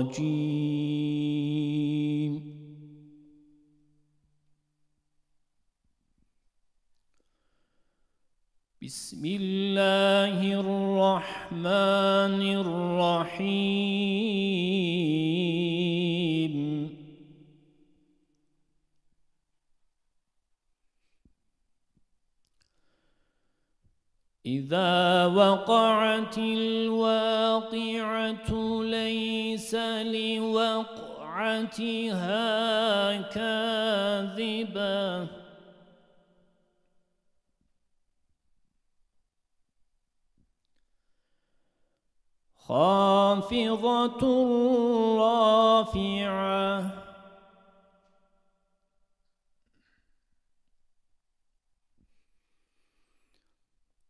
الرجيم بسم الله الرحمن الرحيم إذا وقعت الواقعة ليس لوقعتها كاذبة خافضة رافعة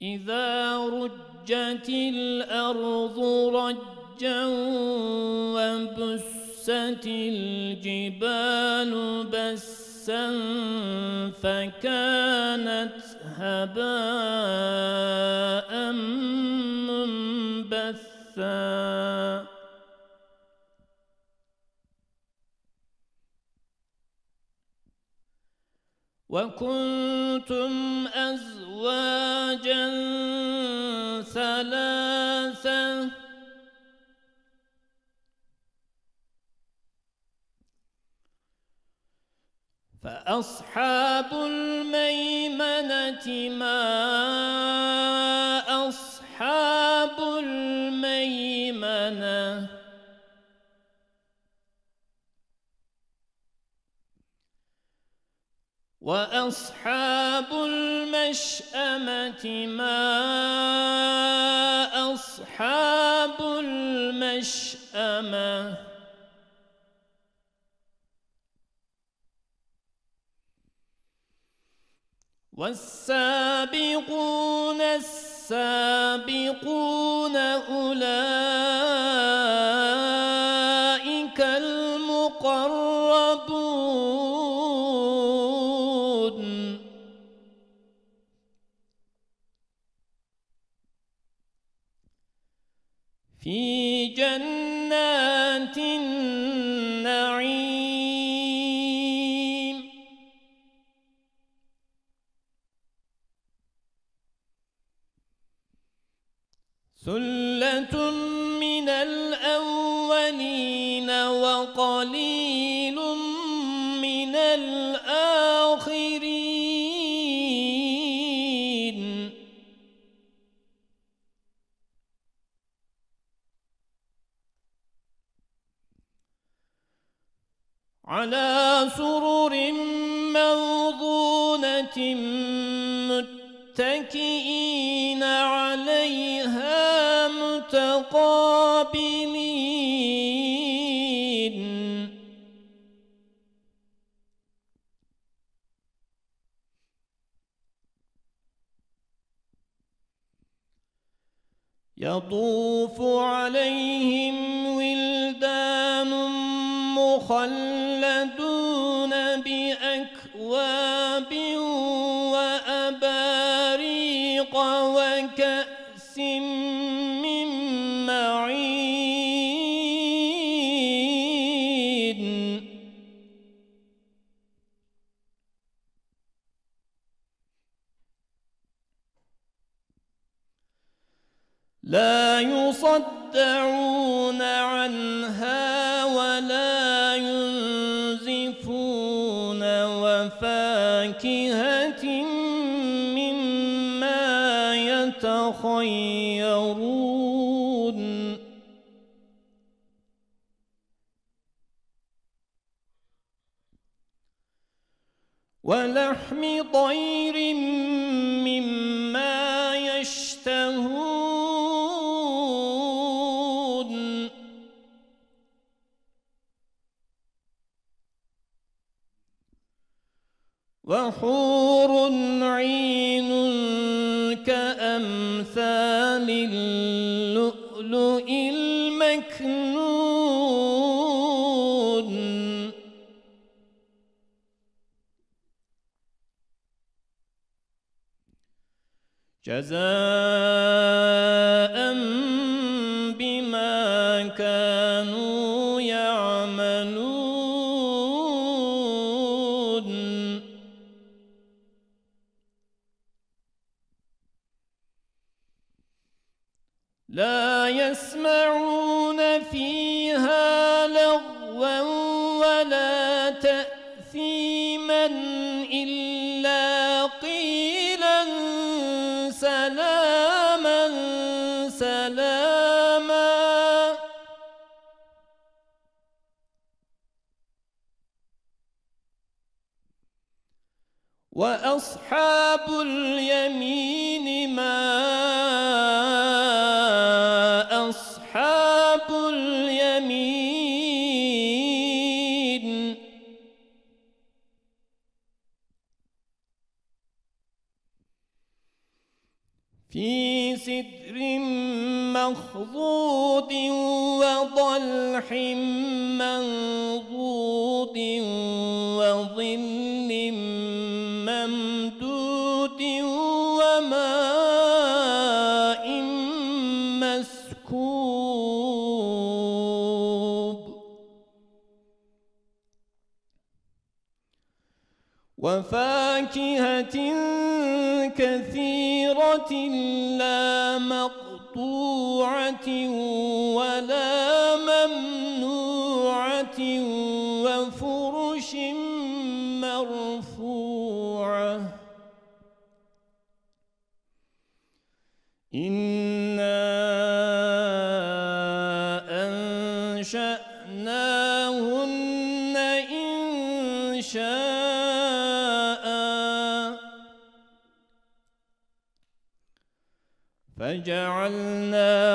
إِذَا رُجَّتِ الْأَرْضُ رَجًّا وَبُسَّتِ الْجِبَالُ بَسًّا فَكَانَتْ هَبَاءً مُنْبَثًّا وكنتم أزواجا ثلاثة فأصحاب الميمنة ما أصحاب الميمنة وأصحاب المشأمة ما أصحاب المشأمة والسابقون السابقون أولئك خير جزاء إنا أنشأناهن إن شاء فجعلنا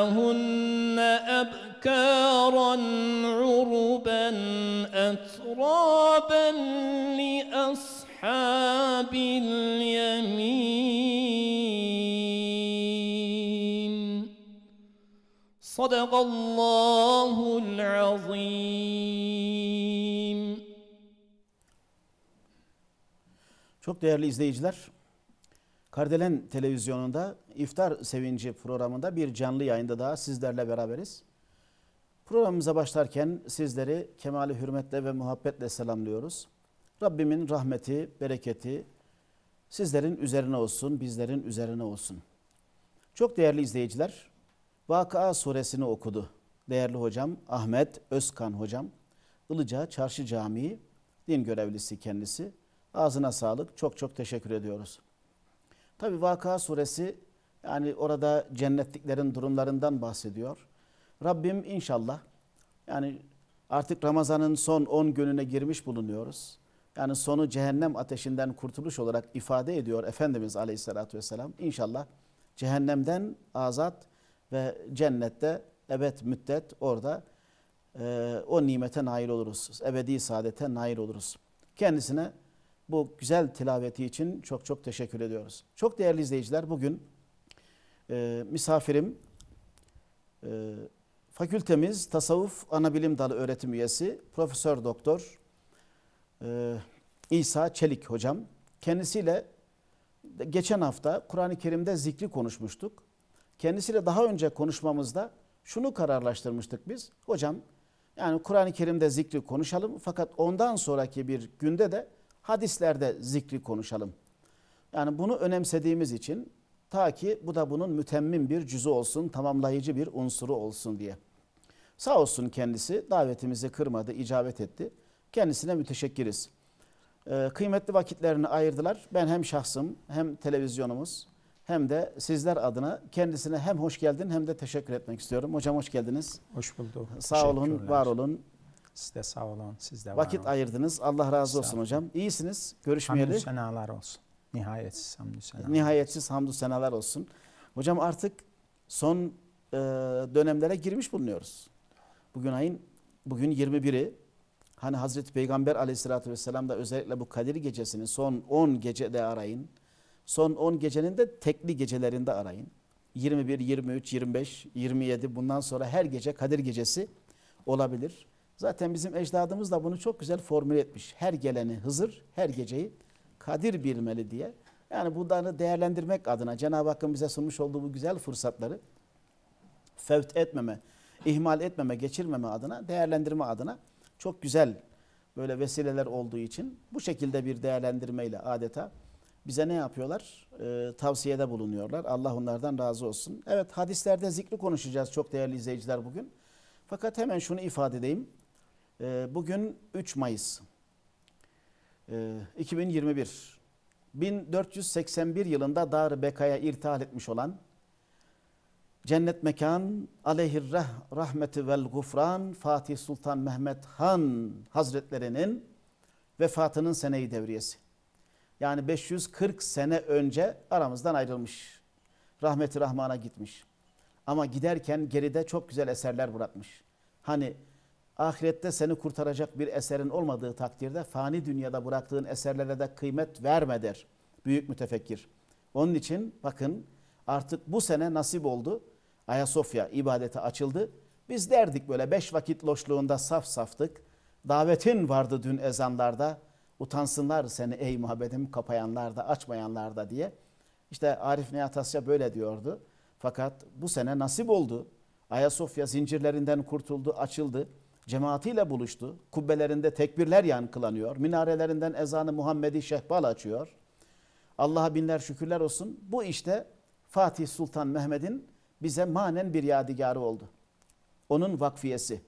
Sadakallahul azim. Çok değerli izleyiciler, Kardelen Televizyonu'nda İftar Sevinci programında bir canlı yayında daha sizlerle beraberiz. Programımıza başlarken sizleri kemali hürmetle ve muhabbetle selamlıyoruz. Rabbimin rahmeti, bereketi sizlerin üzerine olsun, bizlerin üzerine olsun. Çok değerli izleyiciler, Vakıa suresini okudu. Değerli hocam Ahmet Özkan hocam. Ilıca Çarşı Camii din görevlisi kendisi. Ağzına sağlık. Çok çok teşekkür ediyoruz. Tabi Vakıa suresi yani orada cennetliklerin durumlarından bahsediyor. Rabbim inşallah yani artık Ramazan'ın son 10 gününe girmiş bulunuyoruz. Yani sonu cehennem ateşinden kurtuluş olarak ifade ediyor Efendimiz Aleyhisselatü Vesselam. İnşallah cehennemden azat ve cennette ebed müddet orada e, o nimete nail oluruz. Ebedi saadete nail oluruz. Kendisine bu güzel tilaveti için çok çok teşekkür ediyoruz. Çok değerli izleyiciler bugün e, misafirim e, fakültemiz tasavvuf anabilim dalı öğretim üyesi Profesör Doktor e, İsa Çelik hocam. Kendisiyle geçen hafta Kur'an-ı Kerim'de zikri konuşmuştuk kendisiyle daha önce konuşmamızda şunu kararlaştırmıştık biz. Hocam yani Kur'an-ı Kerim'de zikri konuşalım fakat ondan sonraki bir günde de hadislerde zikri konuşalım. Yani bunu önemsediğimiz için ta ki bu da bunun mütemmin bir cüzü olsun, tamamlayıcı bir unsuru olsun diye. Sağ olsun kendisi davetimizi kırmadı, icabet etti. Kendisine müteşekkiriz. Ee, kıymetli vakitlerini ayırdılar. Ben hem şahsım hem televizyonumuz hem de sizler adına kendisine hem hoş geldin hem de teşekkür etmek istiyorum. Hocam hoş geldiniz. Hoş bulduk. Sağ olun, var olun. Siz de sağ olun, siz de var Vakit olun. ayırdınız. Allah razı olsun hocam. İyisiniz. Görüşmeyeli. Hamdü senalar olsun. Nihayetsiz hamdü senalar. Nihayetsiz hamdü senalar olsun. Hocam artık son e, dönemlere girmiş bulunuyoruz. Bugün ayın bugün 21'i hani Hazreti Peygamber aleyhissalatü vesselam da özellikle bu Kadir gecesini son 10 gecede arayın Son 10 gecenin de tekli gecelerinde arayın. 21, 23, 25, 27 bundan sonra her gece Kadir Gecesi olabilir. Zaten bizim ecdadımız da bunu çok güzel formüle etmiş. Her geleni Hızır, her geceyi Kadir bilmeli diye. Yani bunları değerlendirmek adına Cenab-ı Hakk'ın bize sunmuş olduğu bu güzel fırsatları fevt etmeme, ihmal etmeme, geçirmeme adına, değerlendirme adına çok güzel böyle vesileler olduğu için bu şekilde bir değerlendirmeyle adeta bize ne yapıyorlar? E, tavsiyede bulunuyorlar. Allah onlardan razı olsun. Evet hadislerde zikri konuşacağız çok değerli izleyiciler bugün. Fakat hemen şunu ifade edeyim. E, bugün 3 Mayıs e, 2021 1481 yılında Dar-ı Beka'ya irtihal etmiş olan Cennet Mekan Aleyhir Rahmeti vel Gufran Fatih Sultan Mehmet Han Hazretlerinin vefatının seneyi devriyesi. Yani 540 sene önce aramızdan ayrılmış. Rahmeti Rahman'a gitmiş. Ama giderken geride çok güzel eserler bırakmış. Hani ahirette seni kurtaracak bir eserin olmadığı takdirde fani dünyada bıraktığın eserlere de kıymet verme der büyük mütefekkir. Onun için bakın artık bu sene nasip oldu. Ayasofya ibadete açıldı. Biz derdik böyle beş vakit loşluğunda saf saftık. Davetin vardı dün ezanlarda. Utansınlar seni ey muhabbetim kapayanlar da açmayanlar da diye. İşte Arif Nihat Asya böyle diyordu. Fakat bu sene nasip oldu. Ayasofya zincirlerinden kurtuldu, açıldı. Cemaatiyle buluştu. Kubbelerinde tekbirler yan kılanıyor Minarelerinden ezanı Muhammedi Şehbal açıyor. Allah'a binler şükürler olsun. Bu işte Fatih Sultan Mehmet'in bize manen bir yadigarı oldu. Onun vakfiyesi.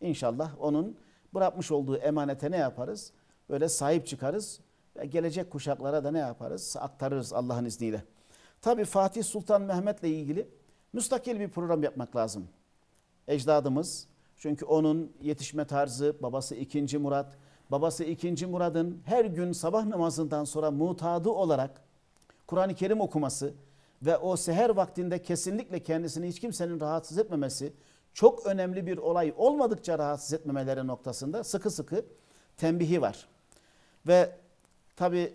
İnşallah onun bırakmış olduğu emanete ne yaparız? öyle sahip çıkarız ve gelecek kuşaklara da ne yaparız? Aktarırız Allah'ın izniyle. Tabi Fatih Sultan Mehmet'le ilgili müstakil bir program yapmak lazım. Ecdadımız çünkü onun yetişme tarzı babası 2. Murat. Babası 2. Murad'ın her gün sabah namazından sonra mutadı olarak Kur'an-ı Kerim okuması ve o seher vaktinde kesinlikle kendisini hiç kimsenin rahatsız etmemesi çok önemli bir olay olmadıkça rahatsız etmemeleri noktasında sıkı sıkı tembihi var. Ve tabi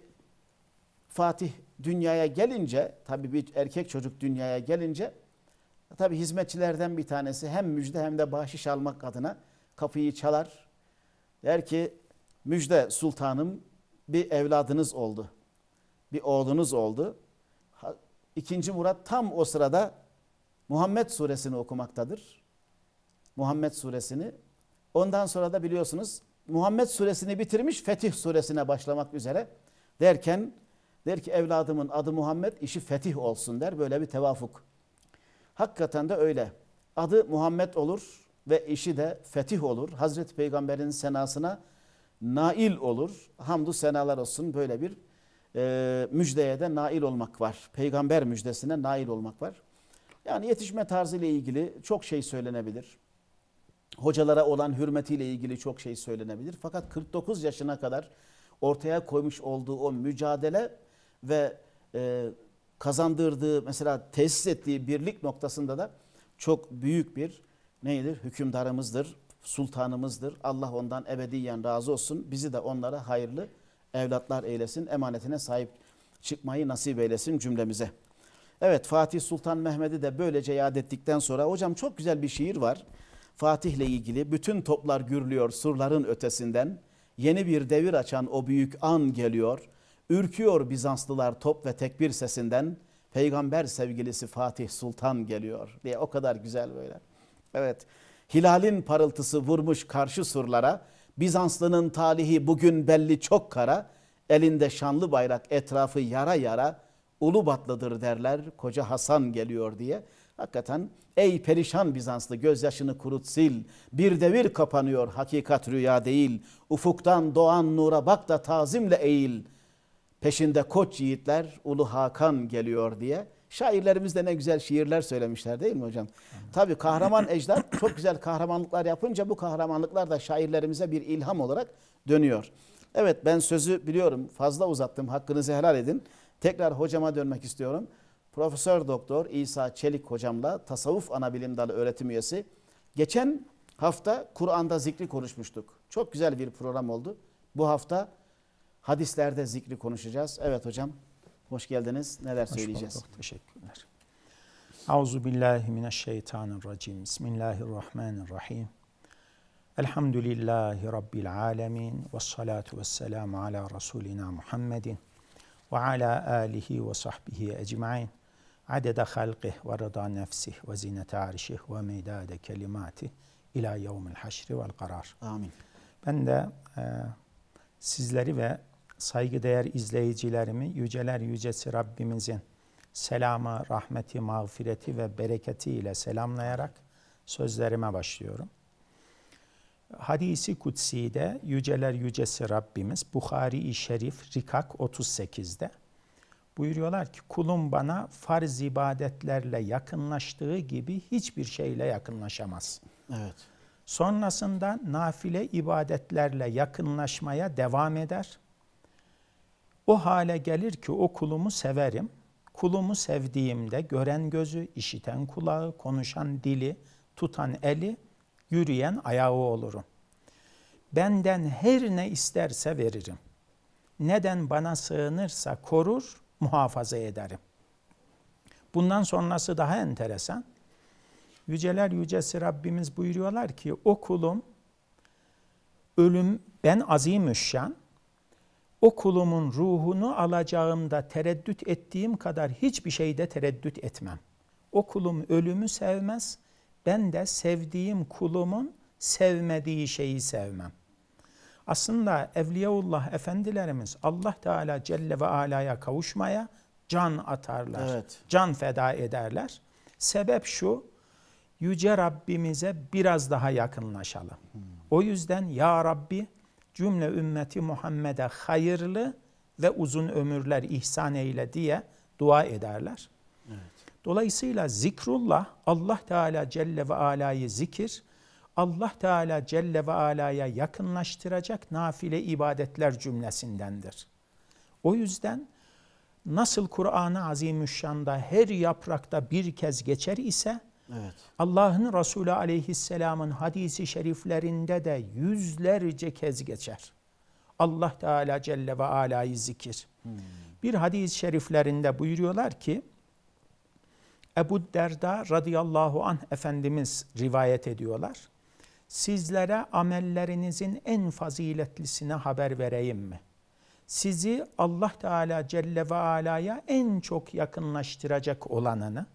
Fatih dünyaya gelince, tabi bir erkek çocuk dünyaya gelince tabi hizmetçilerden bir tanesi hem müjde hem de bahşiş almak adına kapıyı çalar. Der ki müjde sultanım bir evladınız oldu. Bir oğlunuz oldu. İkinci Murat tam o sırada Muhammed suresini okumaktadır. Muhammed suresini. Ondan sonra da biliyorsunuz Muhammed suresini bitirmiş Fetih suresine başlamak üzere derken der ki evladımın adı Muhammed işi Fetih olsun der böyle bir tevafuk. Hakikaten de öyle. Adı Muhammed olur ve işi de Fetih olur. Hazreti Peygamber'in senasına nail olur. Hamdü senalar olsun böyle bir e, müjdeye de nail olmak var. Peygamber müjdesine nail olmak var. Yani yetişme tarzı ile ilgili çok şey söylenebilir hocalara olan hürmetiyle ilgili çok şey söylenebilir. Fakat 49 yaşına kadar ortaya koymuş olduğu o mücadele ve e, kazandırdığı mesela tesis ettiği birlik noktasında da çok büyük bir neydir? Hükümdarımızdır, sultanımızdır. Allah ondan ebediyen razı olsun. Bizi de onlara hayırlı evlatlar eylesin. Emanetine sahip çıkmayı nasip eylesin cümlemize. Evet Fatih Sultan Mehmet'i de böylece yad ettikten sonra hocam çok güzel bir şiir var. Fatih'le ilgili bütün toplar gürlüyor surların ötesinden. Yeni bir devir açan o büyük an geliyor. Ürküyor Bizanslılar top ve tekbir sesinden. Peygamber sevgilisi Fatih Sultan geliyor diye o kadar güzel böyle. Evet hilalin parıltısı vurmuş karşı surlara. Bizanslı'nın talihi bugün belli çok kara. Elinde şanlı bayrak etrafı yara yara. ulu Ulubatlıdır derler koca Hasan geliyor diye. Hakikaten ey perişan Bizanslı gözyaşını kurut sil. Bir devir kapanıyor hakikat rüya değil. Ufuktan doğan nura bak da tazimle eğil. Peşinde koç yiğitler Ulu Hakan geliyor diye. Şairlerimiz de ne güzel şiirler söylemişler değil mi hocam? Tabii kahraman ecdat çok güzel kahramanlıklar yapınca bu kahramanlıklar da şairlerimize bir ilham olarak dönüyor. Evet ben sözü biliyorum fazla uzattım hakkınızı helal edin. Tekrar hocama dönmek istiyorum. Profesör Doktor İsa Çelik hocamla tasavvuf ana bilim dalı öğretim üyesi. Geçen hafta Kur'an'da zikri konuşmuştuk. Çok güzel bir program oldu. Bu hafta hadislerde zikri konuşacağız. Evet hocam hoş geldiniz. Neler hoş söyleyeceğiz? Bulduk. Teşekkürler. Auzu billahi mineşşeytanirracim. Bismillahirrahmanirrahim. Elhamdülillahi rabbil alamin ve salatu vesselam ala rasulina Muhammedin ve ala alihi ve sahbihi ecmaîn adede halqih ve rıda nefsih ve zinete arşih ve meydade kelimati ila yevmil haşri vel karar. Amin. Ben de e, sizleri ve saygıdeğer izleyicilerimi yüceler yücesi Rabbimizin selamı, rahmeti, mağfireti ve bereketi ile selamlayarak sözlerime başlıyorum. Hadisi Kutsi'de Yüceler Yücesi Rabbimiz Bukhari-i Şerif Rikak 38'de Buyuruyorlar ki kulum bana farz ibadetlerle yakınlaştığı gibi hiçbir şeyle yakınlaşamaz. Evet. Sonrasında nafile ibadetlerle yakınlaşmaya devam eder. O hale gelir ki o kulumu severim. Kulumu sevdiğimde gören gözü, işiten kulağı, konuşan dili, tutan eli, yürüyen ayağı olurum. Benden her ne isterse veririm. Neden bana sığınırsa korur, muhafaza ederim. Bundan sonrası daha enteresan. Yüceler Yücesi Rabbimiz buyuruyorlar ki o kulum ölüm ben azimüşşan o kulumun ruhunu alacağımda tereddüt ettiğim kadar hiçbir şeyde tereddüt etmem. O kulum ölümü sevmez, ben de sevdiğim kulumun sevmediği şeyi sevmem. Aslında Evliyaullah efendilerimiz Allah Teala Celle ve Ala'ya kavuşmaya can atarlar. Evet. Can feda ederler. Sebep şu, Yüce Rabbimize biraz daha yakınlaşalım. O yüzden Ya Rabbi cümle ümmeti Muhammed'e hayırlı ve uzun ömürler ihsan eyle diye dua ederler. Evet. Dolayısıyla zikrullah Allah Teala Celle ve Ala'yı zikir Allah Teala Celle ve Ala'ya yakınlaştıracak nafile ibadetler cümlesindendir. O yüzden nasıl Kur'an-ı Azimüşşan'da her yaprakta bir kez geçer ise evet. Allah'ın Resulü Aleyhisselam'ın hadisi şeriflerinde de yüzlerce kez geçer. Allah Teala Celle ve Ala'yı zikir. Hmm. Bir hadis-i şeriflerinde buyuruyorlar ki Ebu Derda radıyallahu anh Efendimiz rivayet ediyorlar sizlere amellerinizin en faziletlisine haber vereyim mi? Sizi Allah Teala Celle ve Ala'ya en çok yakınlaştıracak olanını,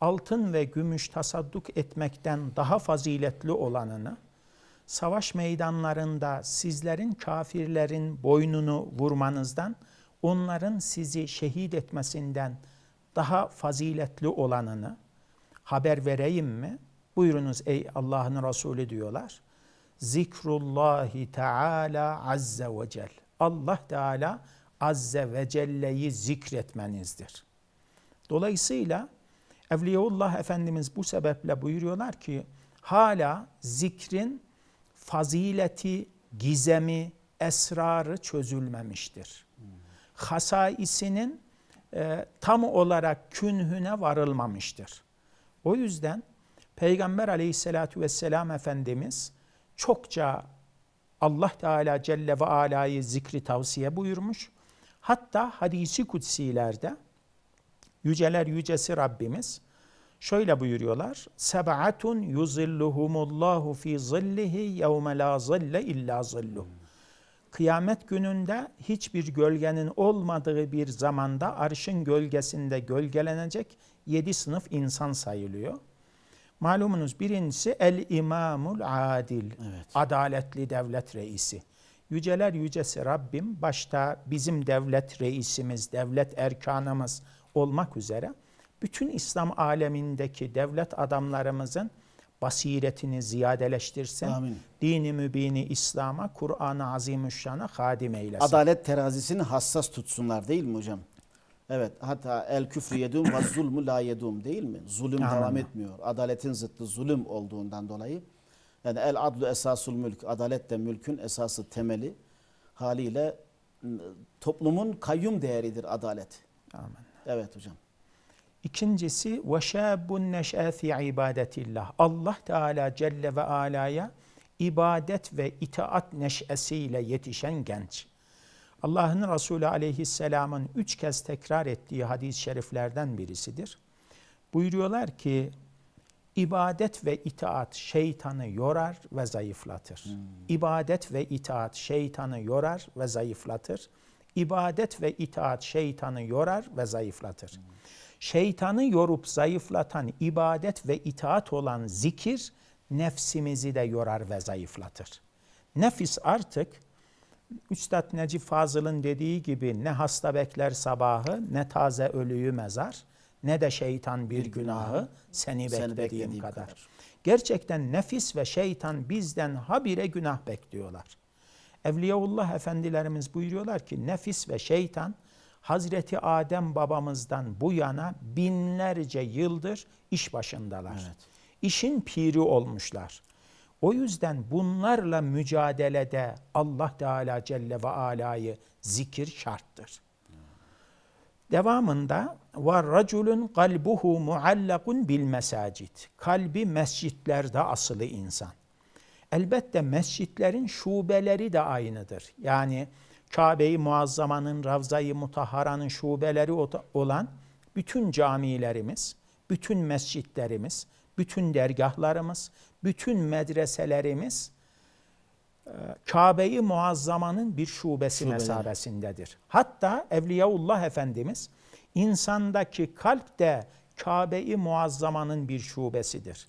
altın ve gümüş tasadduk etmekten daha faziletli olanını, savaş meydanlarında sizlerin kafirlerin boynunu vurmanızdan, onların sizi şehit etmesinden daha faziletli olanını haber vereyim mi?'' Buyurunuz ey Allah'ın Resulü diyorlar. Zikrullahi Teala Azze ve Cel. Allah Teala Azze ve Celle'yi zikretmenizdir. Dolayısıyla Evliyaullah Efendimiz bu sebeple buyuruyorlar ki hala zikrin fazileti, gizemi, esrarı çözülmemiştir. Hasaisinin e, tam olarak künhüne varılmamıştır. O yüzden Peygamber aleyhissalatu vesselam Efendimiz çokça Allah Teala Celle ve Ala'yı zikri tavsiye buyurmuş. Hatta hadisi kutsilerde yüceler yücesi Rabbimiz şöyle buyuruyorlar. Sebaatun yuzilluhumullahu fi zillihi yevme la zille illa zilluh. Kıyamet gününde hiçbir gölgenin olmadığı bir zamanda arşın gölgesinde gölgelenecek yedi sınıf insan sayılıyor.'' Malumunuz birincisi el imamul adil. Evet. Adaletli devlet reisi. Yüceler yücesi Rabbim başta bizim devlet reisimiz, devlet erkanımız olmak üzere bütün İslam alemindeki devlet adamlarımızın basiretini ziyadeleştirsin. Amin. Dini mübini İslam'a, Kur'an-ı Azimüşşan'a hadim eylesin. Adalet terazisini hassas tutsunlar değil mi hocam? Evet hatta el küfrü yedum ve zulmü la yedum değil mi? Zulüm Anladım. devam etmiyor. Adaletin zıttı zulüm olduğundan dolayı. Yani el adlu esasul mülk. Adalet de mülkün esası temeli. Haliyle toplumun kayyum değeridir adalet. Amin. Evet hocam. İkincisi ve şabun neş'e fi ibadetillah. Allah Teala Celle ve Ala'ya ibadet ve itaat neş'esiyle yetişen genç. Allah'ın Resulü aleyhisselamın üç kez tekrar ettiği hadis-i şeriflerden birisidir. Buyuruyorlar ki ibadet ve itaat şeytanı yorar ve zayıflatır. Hmm. İbadet ve itaat şeytanı yorar ve zayıflatır. İbadet ve itaat şeytanı yorar ve zayıflatır. Hmm. Şeytanı yorup zayıflatan ibadet ve itaat olan zikir nefsimizi de yorar ve zayıflatır. Nefis artık Üstad Necip Fazıl'ın dediği gibi ne hasta bekler sabahı, ne taze ölüyü mezar, ne de şeytan bir, günahı, seni, seni beklediğim, kadar. kadar. Gerçekten nefis ve şeytan bizden habire günah bekliyorlar. Evliyaullah efendilerimiz buyuruyorlar ki nefis ve şeytan Hazreti Adem babamızdan bu yana binlerce yıldır iş başındalar. Evet. İşin piri olmuşlar. O yüzden bunlarla mücadelede Allah Teala Celle ve Ala'yı zikir şarttır. Devamında var raculun kalbuhu muallakun bil mesacit. Kalbi mescitlerde asılı insan. Elbette mescitlerin şubeleri de aynıdır. Yani Kabe-i Muazzama'nın, Ravza-i Mutahhara'nın şubeleri olan bütün camilerimiz, bütün mescitlerimiz, bütün dergahlarımız, bütün medreselerimiz e, Kabe-i Muazzama'nın bir şubesi Şubeli. mesabesindedir. Hatta Evliyaullah Efendimiz insandaki kalp de Kabe-i Muazzama'nın bir şubesidir.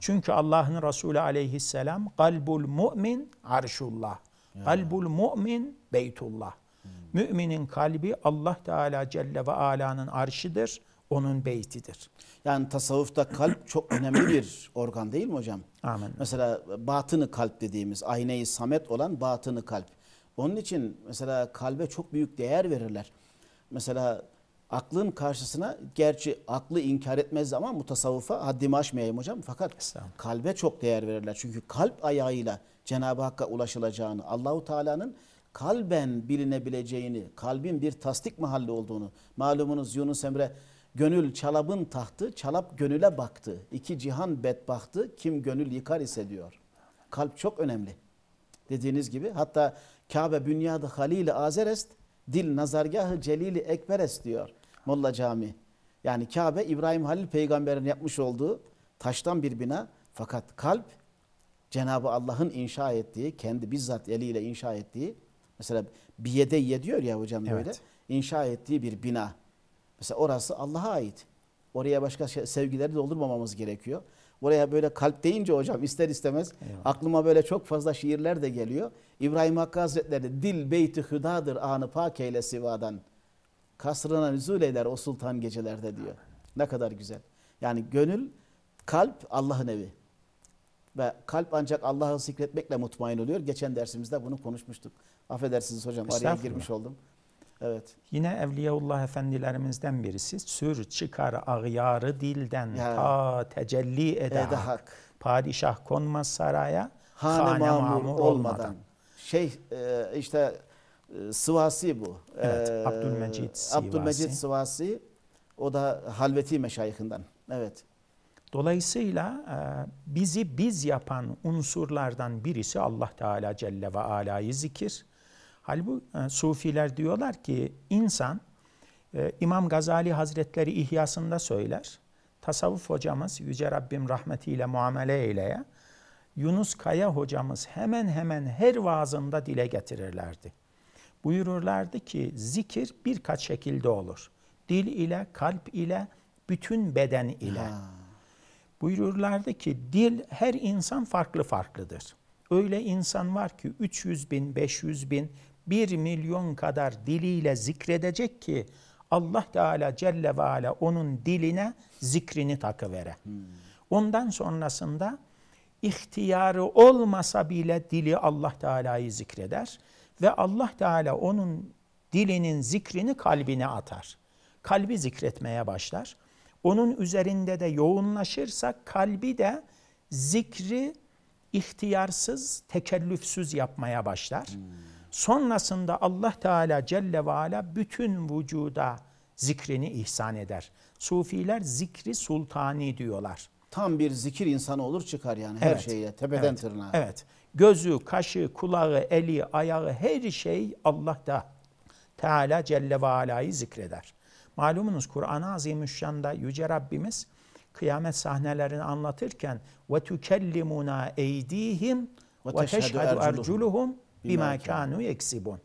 Çünkü Allah'ın Resulü aleyhisselam kalbul mu'min arşullah. Hmm. Kalbul mu'min beytullah. Müminin kalbi Allah Teala Celle ve Ala'nın arşidir onun beytidir. Yani tasavvufta kalp çok önemli bir organ değil mi hocam? Amin. Mesela batını kalp dediğimiz aynayı samet olan batını kalp. Onun için mesela kalbe çok büyük değer verirler. Mesela aklın karşısına gerçi aklı inkar etmez ama mutasavvufa haddimi aşmayayım hocam fakat kalbe çok değer verirler. Çünkü kalp ayağıyla Cenab-ı Hakk'a ulaşılacağını, Allahu Teala'nın kalben bilinebileceğini, kalbin bir tasdik mahalli olduğunu malumunuz Yunus Emre Gönül çalabın tahtı, çalap gönüle baktı. İki cihan bedbahtı, kim gönül yıkar ise diyor. Kalp çok önemli. Dediğiniz gibi hatta Kabe bünyadı halil azerest, dil nazargahı celili ekberest diyor Molla Cami. Yani Kabe İbrahim Halil peygamberin yapmış olduğu taştan bir bina fakat kalp Cenabı Allah'ın inşa ettiği, kendi bizzat eliyle inşa ettiği mesela biyedeye diyor ya hocam evet. böyle inşa ettiği bir bina. Mesela orası Allah'a ait. Oraya başka şey, sevgileri doldurmamamız gerekiyor. Oraya böyle kalp deyince hocam ister istemez Eyvallah. aklıma böyle çok fazla şiirler de geliyor. İbrahim Hakkı Hazretleri dil beyti hüdadır anı pak eyle sivadan. Kasrına nüzul eyler o sultan gecelerde diyor. Ne kadar güzel. Yani gönül, kalp Allah'ın evi. Ve kalp ancak Allah'ı zikretmekle mutmain oluyor. Geçen dersimizde bunu konuşmuştuk. Affedersiniz hocam araya girmiş oldum. Evet. Yine Evliyaullah efendilerimizden birisi sür çıkar ağyarı dilden yani. ta tecelli edehak. edehak. Padişah konmaz saraya hane, hane mamur, mamur olmadan. olmadan. Şey işte e, Sıvasi bu. Evet ee, Abdülmecid Sıvasi. Abdülmecid Sıvasi o da Halveti meşayihinden. Evet. Dolayısıyla e, bizi biz yapan unsurlardan birisi Allah Teala Celle ve Ala'yı zikir. Halbuki e, Sufiler diyorlar ki insan e, İmam Gazali Hazretleri İhyasında söyler. Tasavvuf hocamız Yüce Rabbim rahmetiyle muamele eyleye Yunus Kaya hocamız hemen hemen her vaazında dile getirirlerdi. Buyururlardı ki zikir birkaç şekilde olur. Dil ile, kalp ile, bütün beden ile. Ha. Buyururlardı ki dil her insan farklı farklıdır. Öyle insan var ki 300 bin, 500 bin, bir milyon kadar diliyle zikredecek ki Allah Teala Celle ve Ala onun diline zikrini takıvere. Ondan sonrasında ihtiyarı olmasa bile dili Allah Teala'yı zikreder ve Allah Teala onun dilinin zikrini kalbine atar. Kalbi zikretmeye başlar. Onun üzerinde de yoğunlaşırsa kalbi de zikri ihtiyarsız, tekellüfsüz yapmaya başlar. Hmm. Sonrasında Allah Teala Celle ve Ala bütün vücuda zikrini ihsan eder. Sufiler zikri sultani diyorlar. Tam bir zikir insanı olur çıkar yani her evet. şeyle tepeden evet. tırnağa. Evet. Gözü, kaşı, kulağı, eli, ayağı her şey Allah'ta. Teala Celle ve Ala'yı zikreder. Malumunuz Kur'an-ı Azimüşşan'da Yüce Rabbimiz kıyamet sahnelerini anlatırken ve tükellimuna eydihim ve teşhedü erculuhum bima kanu eksibun.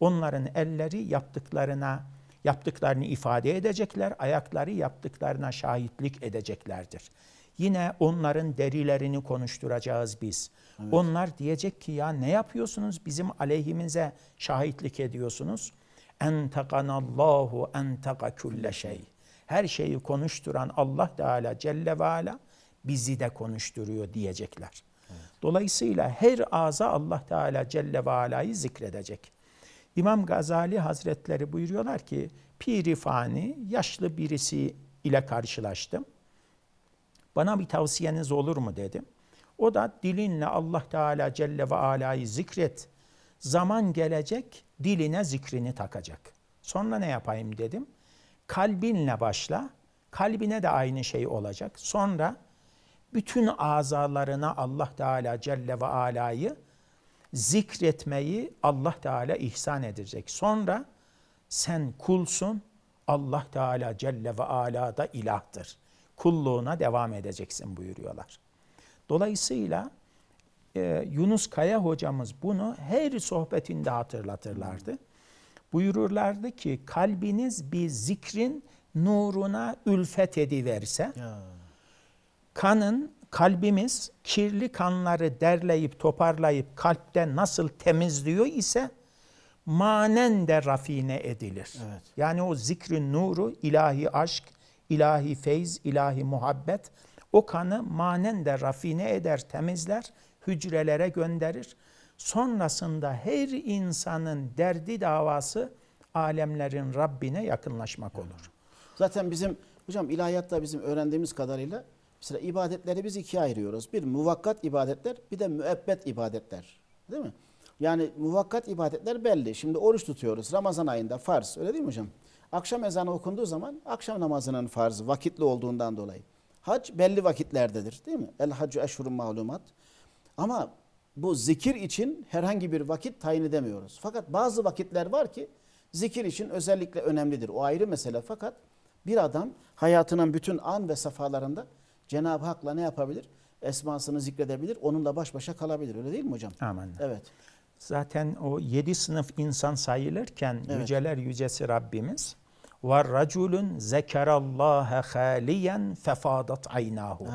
Onların elleri yaptıklarına yaptıklarını ifade edecekler, ayakları yaptıklarına şahitlik edeceklerdir. Yine onların derilerini konuşturacağız biz. Evet. Onlar diyecek ki ya ne yapıyorsunuz bizim aleyhimize şahitlik ediyorsunuz. Entekanallahu enteka külle şey. Her şeyi konuşturan Allah Teala Celle ve Ala bizi de konuşturuyor diyecekler. Dolayısıyla her ağza Allah Teala Celle ve Ala'yı zikredecek. İmam Gazali Hazretleri buyuruyorlar ki, piri fani, yaşlı birisi ile karşılaştım. Bana bir tavsiyeniz olur mu dedim. O da dilinle Allah Teala Celle ve Ala'yı zikret. Zaman gelecek diline zikrini takacak. Sonra ne yapayım dedim. Kalbinle başla. Kalbine de aynı şey olacak. Sonra bütün azalarına Allah Teala Celle ve Ala'yı zikretmeyi Allah Teala ihsan edecek. Sonra sen kulsun, Allah Teala Celle ve Ala da ilahtır. Kulluğuna devam edeceksin buyuruyorlar. Dolayısıyla e, Yunus Kaya hocamız bunu her sohbetinde hatırlatırlardı. Buyururlardı ki kalbiniz bir zikrin nuruna ülfet ediverse... Ya kanın kalbimiz kirli kanları derleyip toparlayıp kalpte nasıl temizliyor ise manen de rafine edilir. Evet. Yani o zikrin nuru, ilahi aşk, ilahi feyz, ilahi muhabbet o kanı manen de rafine eder, temizler, hücrelere gönderir. Sonrasında her insanın derdi davası alemlerin Rabbine yakınlaşmak olur. Zaten bizim hocam ilahiyatta bizim öğrendiğimiz kadarıyla Mesela ibadetleri biz ikiye ayırıyoruz. Bir muvakkat ibadetler, bir de müebbet ibadetler. Değil mi? Yani muvakkat ibadetler belli. Şimdi oruç tutuyoruz Ramazan ayında farz. Öyle değil mi hocam? Akşam ezanı okunduğu zaman akşam namazının farzı vakitli olduğundan dolayı. Hac belli vakitlerdedir değil mi? El haccu eşhurun malumat. Ama bu zikir için herhangi bir vakit tayin edemiyoruz. Fakat bazı vakitler var ki zikir için özellikle önemlidir. O ayrı mesele fakat bir adam hayatının bütün an ve safhalarında Cenab-ı Hak'la ne yapabilir? Esmasını zikredebilir, onunla baş başa kalabilir. Öyle değil mi hocam? Aman. Evet. Zaten o yedi sınıf insan sayılırken evet. yüceler yücesi Rabbimiz var raculun zekerallaha haliyen fefadat aynahu.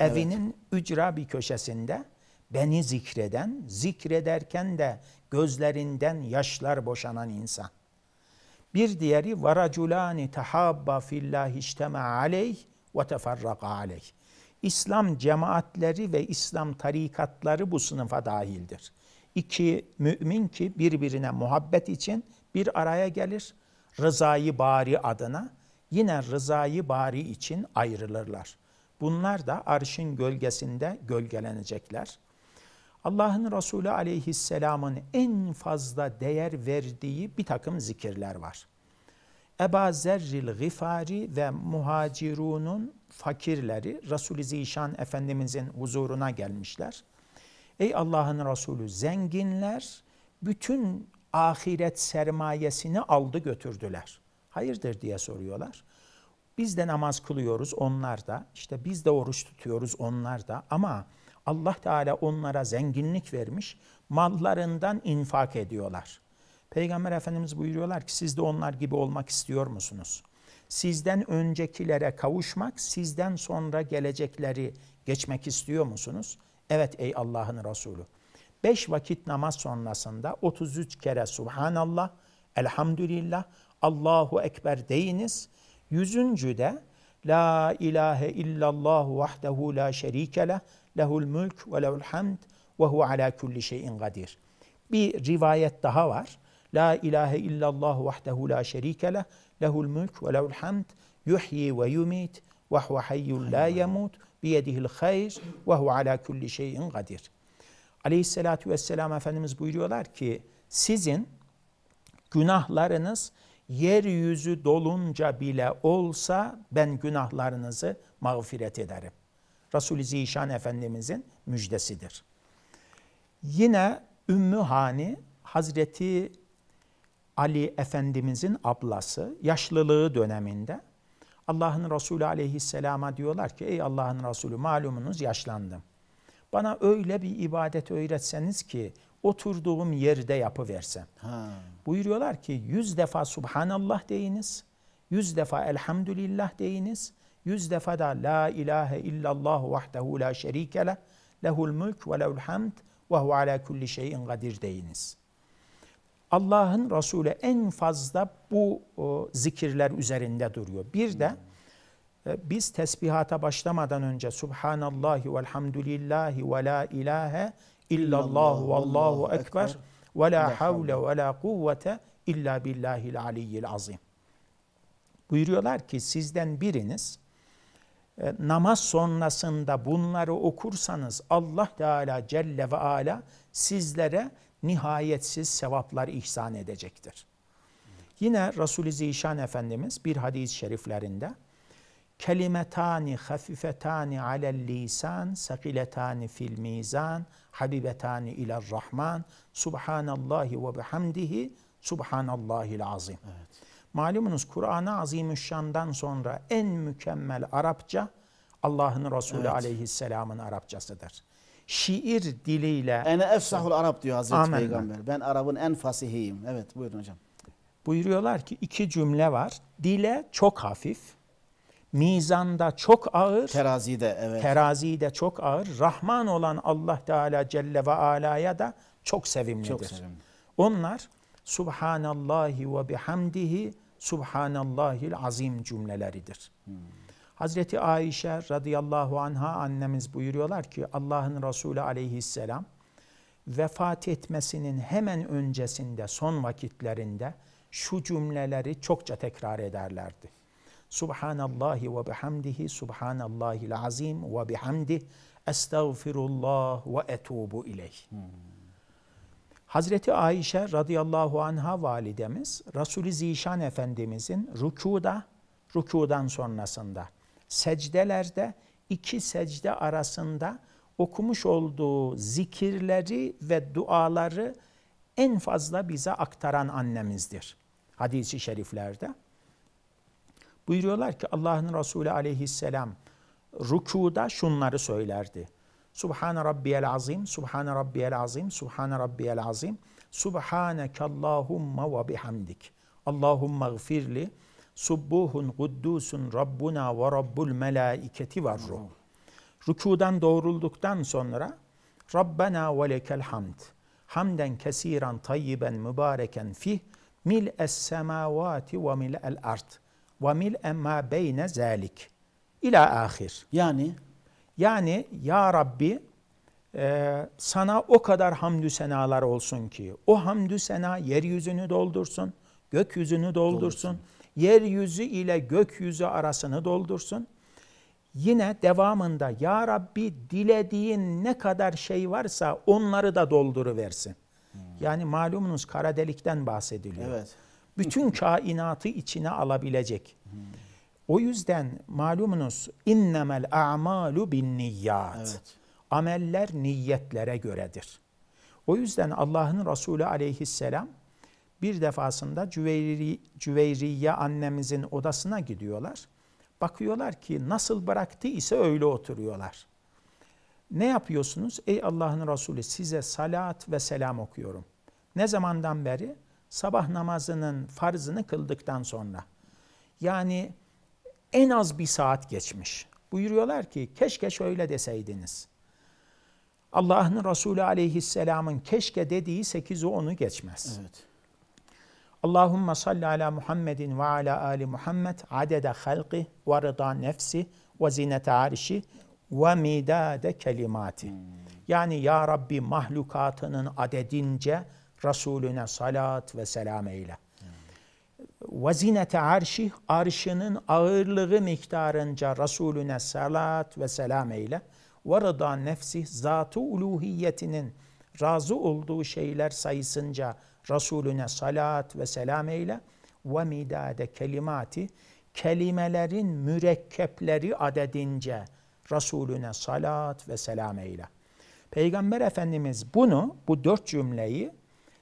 Evinin evet. ücra bir köşesinde beni zikreden, zikrederken de gözlerinden yaşlar boşanan insan. Bir diğeri varaculani tahabba fillahi iştema aleyh ve teferraka aleyh. İslam cemaatleri ve İslam tarikatları bu sınıfa dahildir. İki mümin ki birbirine muhabbet için bir araya gelir. Rızayı bari adına yine rızayı bari için ayrılırlar. Bunlar da arşın gölgesinde gölgelenecekler. Allah'ın Resulü aleyhisselamın en fazla değer verdiği bir takım zikirler var. Eba Zerril Gifari ve Muhacirun'un fakirleri Resul-i Zişan Efendimizin huzuruna gelmişler. Ey Allah'ın Resulü zenginler bütün ahiret sermayesini aldı götürdüler. Hayırdır diye soruyorlar. Biz de namaz kılıyoruz onlar da. İşte biz de oruç tutuyoruz onlar da. Ama Allah Teala onlara zenginlik vermiş. Mallarından infak ediyorlar. Peygamber Efendimiz buyuruyorlar ki siz de onlar gibi olmak istiyor musunuz? Sizden öncekilere kavuşmak, sizden sonra gelecekleri geçmek istiyor musunuz? Evet ey Allah'ın Resulü. Beş vakit namaz sonrasında 33 kere Subhanallah, Elhamdülillah, Allahu Ekber deyiniz. Yüzüncü de La ilahe illallah vahdehu la şerike leh, lehul mülk ve lehul hamd ve hu ala kulli şeyin kadir. Bir rivayet daha var. La ilahe illallah vahdehu la şerike leh. Lehul mülk ve lehul hamd. Yuhyi ve yumit. Ve huve hayyul la yemut. Biyedihil hayr. Ve huve ala kulli şeyin gadir. Aleyhissalatü vesselam Efendimiz buyuruyorlar ki sizin günahlarınız yeryüzü dolunca bile olsa ben günahlarınızı mağfiret ederim. Resul-i Zişan Efendimizin müjdesidir. Yine Ümmü Hani Hazreti Ali Efendimizin ablası yaşlılığı döneminde Allah'ın Resulü aleyhisselama diyorlar ki ey Allah'ın Resulü malumunuz yaşlandım. Bana öyle bir ibadet öğretseniz ki oturduğum yerde yapıversem. Ha. Buyuruyorlar ki yüz defa Subhanallah deyiniz, yüz defa Elhamdülillah deyiniz, yüz defa da La ilahe illallah vahdehu la şerike leh, lehul mülk ve lehul hamd ve hu ala kulli şeyin kadir deyiniz. Allah'ın Resulü en fazla bu e, zikirler üzerinde duruyor. Bir de e, biz tesbihata başlamadan önce Subhanallahi velhamdülillahi ve la ilahe illallahu vallahu ekber ve la havle ve la kuvvete illa billahil aliyyil azim. Buyuruyorlar ki sizden biriniz e, namaz sonrasında bunları okursanız Allah Teala Celle ve Ala sizlere nihayetsiz sevaplar ihsan edecektir. Yine Resul-i Zişan Efendimiz bir hadis-i şeriflerinde kelimetani hafifetani alel lisan sakiletani fil mizan habibetani iler rahman subhanallahi ve bihamdihi subhanallahil azim. Evet. Malumunuz Kur'an-ı Azimüşşan'dan sonra en mükemmel Arapça Allah'ın Resulü evet. aleyhisselamın Arapçasıdır şiir diliyle. Ene efsahul Arap diyor Hazreti Amenna. Peygamber. Ben Arap'ın en fasihiyim. Evet buyurun hocam. Buyuruyorlar ki iki cümle var. Dile çok hafif, mizanda çok ağır. Terazide evet. Terazide çok ağır. Rahman olan Allah Teala Celle ve Ala'ya da çok sevimlidir. Çok sevimli. Onlar Subhanallahi ve bihamdihi Subhanallahil azim cümleleridir. Hmm. Hazreti Ayşe radıyallahu anha annemiz buyuruyorlar ki Allah'ın Resulü aleyhisselam vefat etmesinin hemen öncesinde son vakitlerinde şu cümleleri çokça tekrar ederlerdi. Subhanallahi ve bihamdihi, subhanallahil azim ve bihamdih, estağfirullah ve etubu ileyh. Hazreti Ayşe radıyallahu anha validemiz, Resulü Zişan Efendimizin rükuda, rükudan sonrasında secdelerde iki secde arasında okumuş olduğu zikirleri ve duaları en fazla bize aktaran annemizdir. Hadis-i şeriflerde. Buyuruyorlar ki Allah'ın Resulü aleyhisselam rükuda şunları söylerdi. Subhan Rabbiyel Azim, Subhan Rabbiyel Azim, Subhan Rabbiyel Azim, Subhaneke Allahumma ve bihamdik. Allahumma gfirli, Subbuhun Kuddusun Rabbuna ve Rabbul Melaiketi var ruh. Rükudan doğrulduktan sonra Rabbena ve lekel hamd. Hamden kesiran tayyiben mübareken fih mil es semavati ve mil el ard ve mil emma beyne zelik İla ahir. Yani? Yani ya Rabbi e, sana o kadar hamdü senalar olsun ki o hamdü sena yeryüzünü doldursun, gökyüzünü doldursun. doldursun yeryüzü ile gökyüzü arasını doldursun. Yine devamında Ya Rabbi dilediğin ne kadar şey varsa onları da dolduruversin. Hmm. Yani malumunuz kara delikten bahsediliyor. Evet. Bütün kainatı içine alabilecek. Hmm. O yüzden malumunuz innemel a'malu bin niyyat. Evet. Ameller niyetlere göredir. O yüzden Allah'ın Resulü aleyhisselam bir defasında Cüveyri, Cüveyriye annemizin odasına gidiyorlar. Bakıyorlar ki nasıl bıraktı ise öyle oturuyorlar. Ne yapıyorsunuz? Ey Allah'ın Resulü size salat ve selam okuyorum. Ne zamandan beri? Sabah namazının farzını kıldıktan sonra. Yani en az bir saat geçmiş. Buyuruyorlar ki keşke şöyle deseydiniz. Allah'ın Resulü aleyhisselamın keşke dediği 8'i 10'u geçmez. Evet. Allahümme salli ala Muhammedin ve ala ali Muhammed adede halki ve rıda nefsi ve zinete arşi ve midade kelimati. Yani Ya Rabbi mahlukatının adedince Resulüne salat ve selam eyle. Ve zinete arşi, arşının ağırlığı miktarınca Resulüne salat ve selam eyle. Ve rıda nefsi, zatı uluhiyetinin razı olduğu şeyler sayısınca Resulüne salat ve selam eyle ve midade kelimati kelimelerin mürekkepleri adedince Resulüne salat ve selam eyle. Peygamber Efendimiz bunu, bu dört cümleyi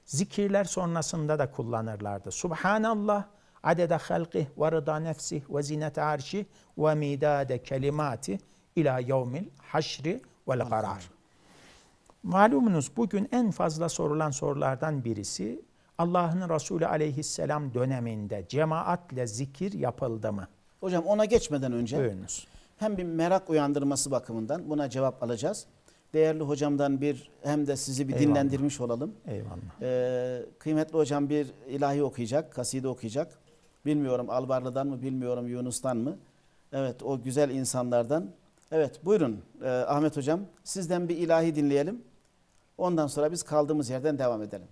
zikirler sonrasında da kullanırlardı. Subhanallah, adede halkih ve rıda nefsih ve zinete arşih ve midade kelimati ila yevmil haşri vel karar. Malumunuz bugün en fazla sorulan sorulardan birisi Allah'ın Resulü aleyhisselam döneminde cemaatle zikir yapıldı mı? Hocam ona geçmeden önce Buyurunuz. hem bir merak uyandırması bakımından buna cevap alacağız. Değerli hocamdan bir hem de sizi bir Eyvallah. dinlendirmiş olalım. Eyvallah. Ee, kıymetli hocam bir ilahi okuyacak, kaside okuyacak. Bilmiyorum Albarlı'dan mı bilmiyorum Yunus'tan mı? Evet o güzel insanlardan. Evet buyurun ee, Ahmet hocam sizden bir ilahi dinleyelim. Ondan sonra biz kaldığımız yerden devam edelim.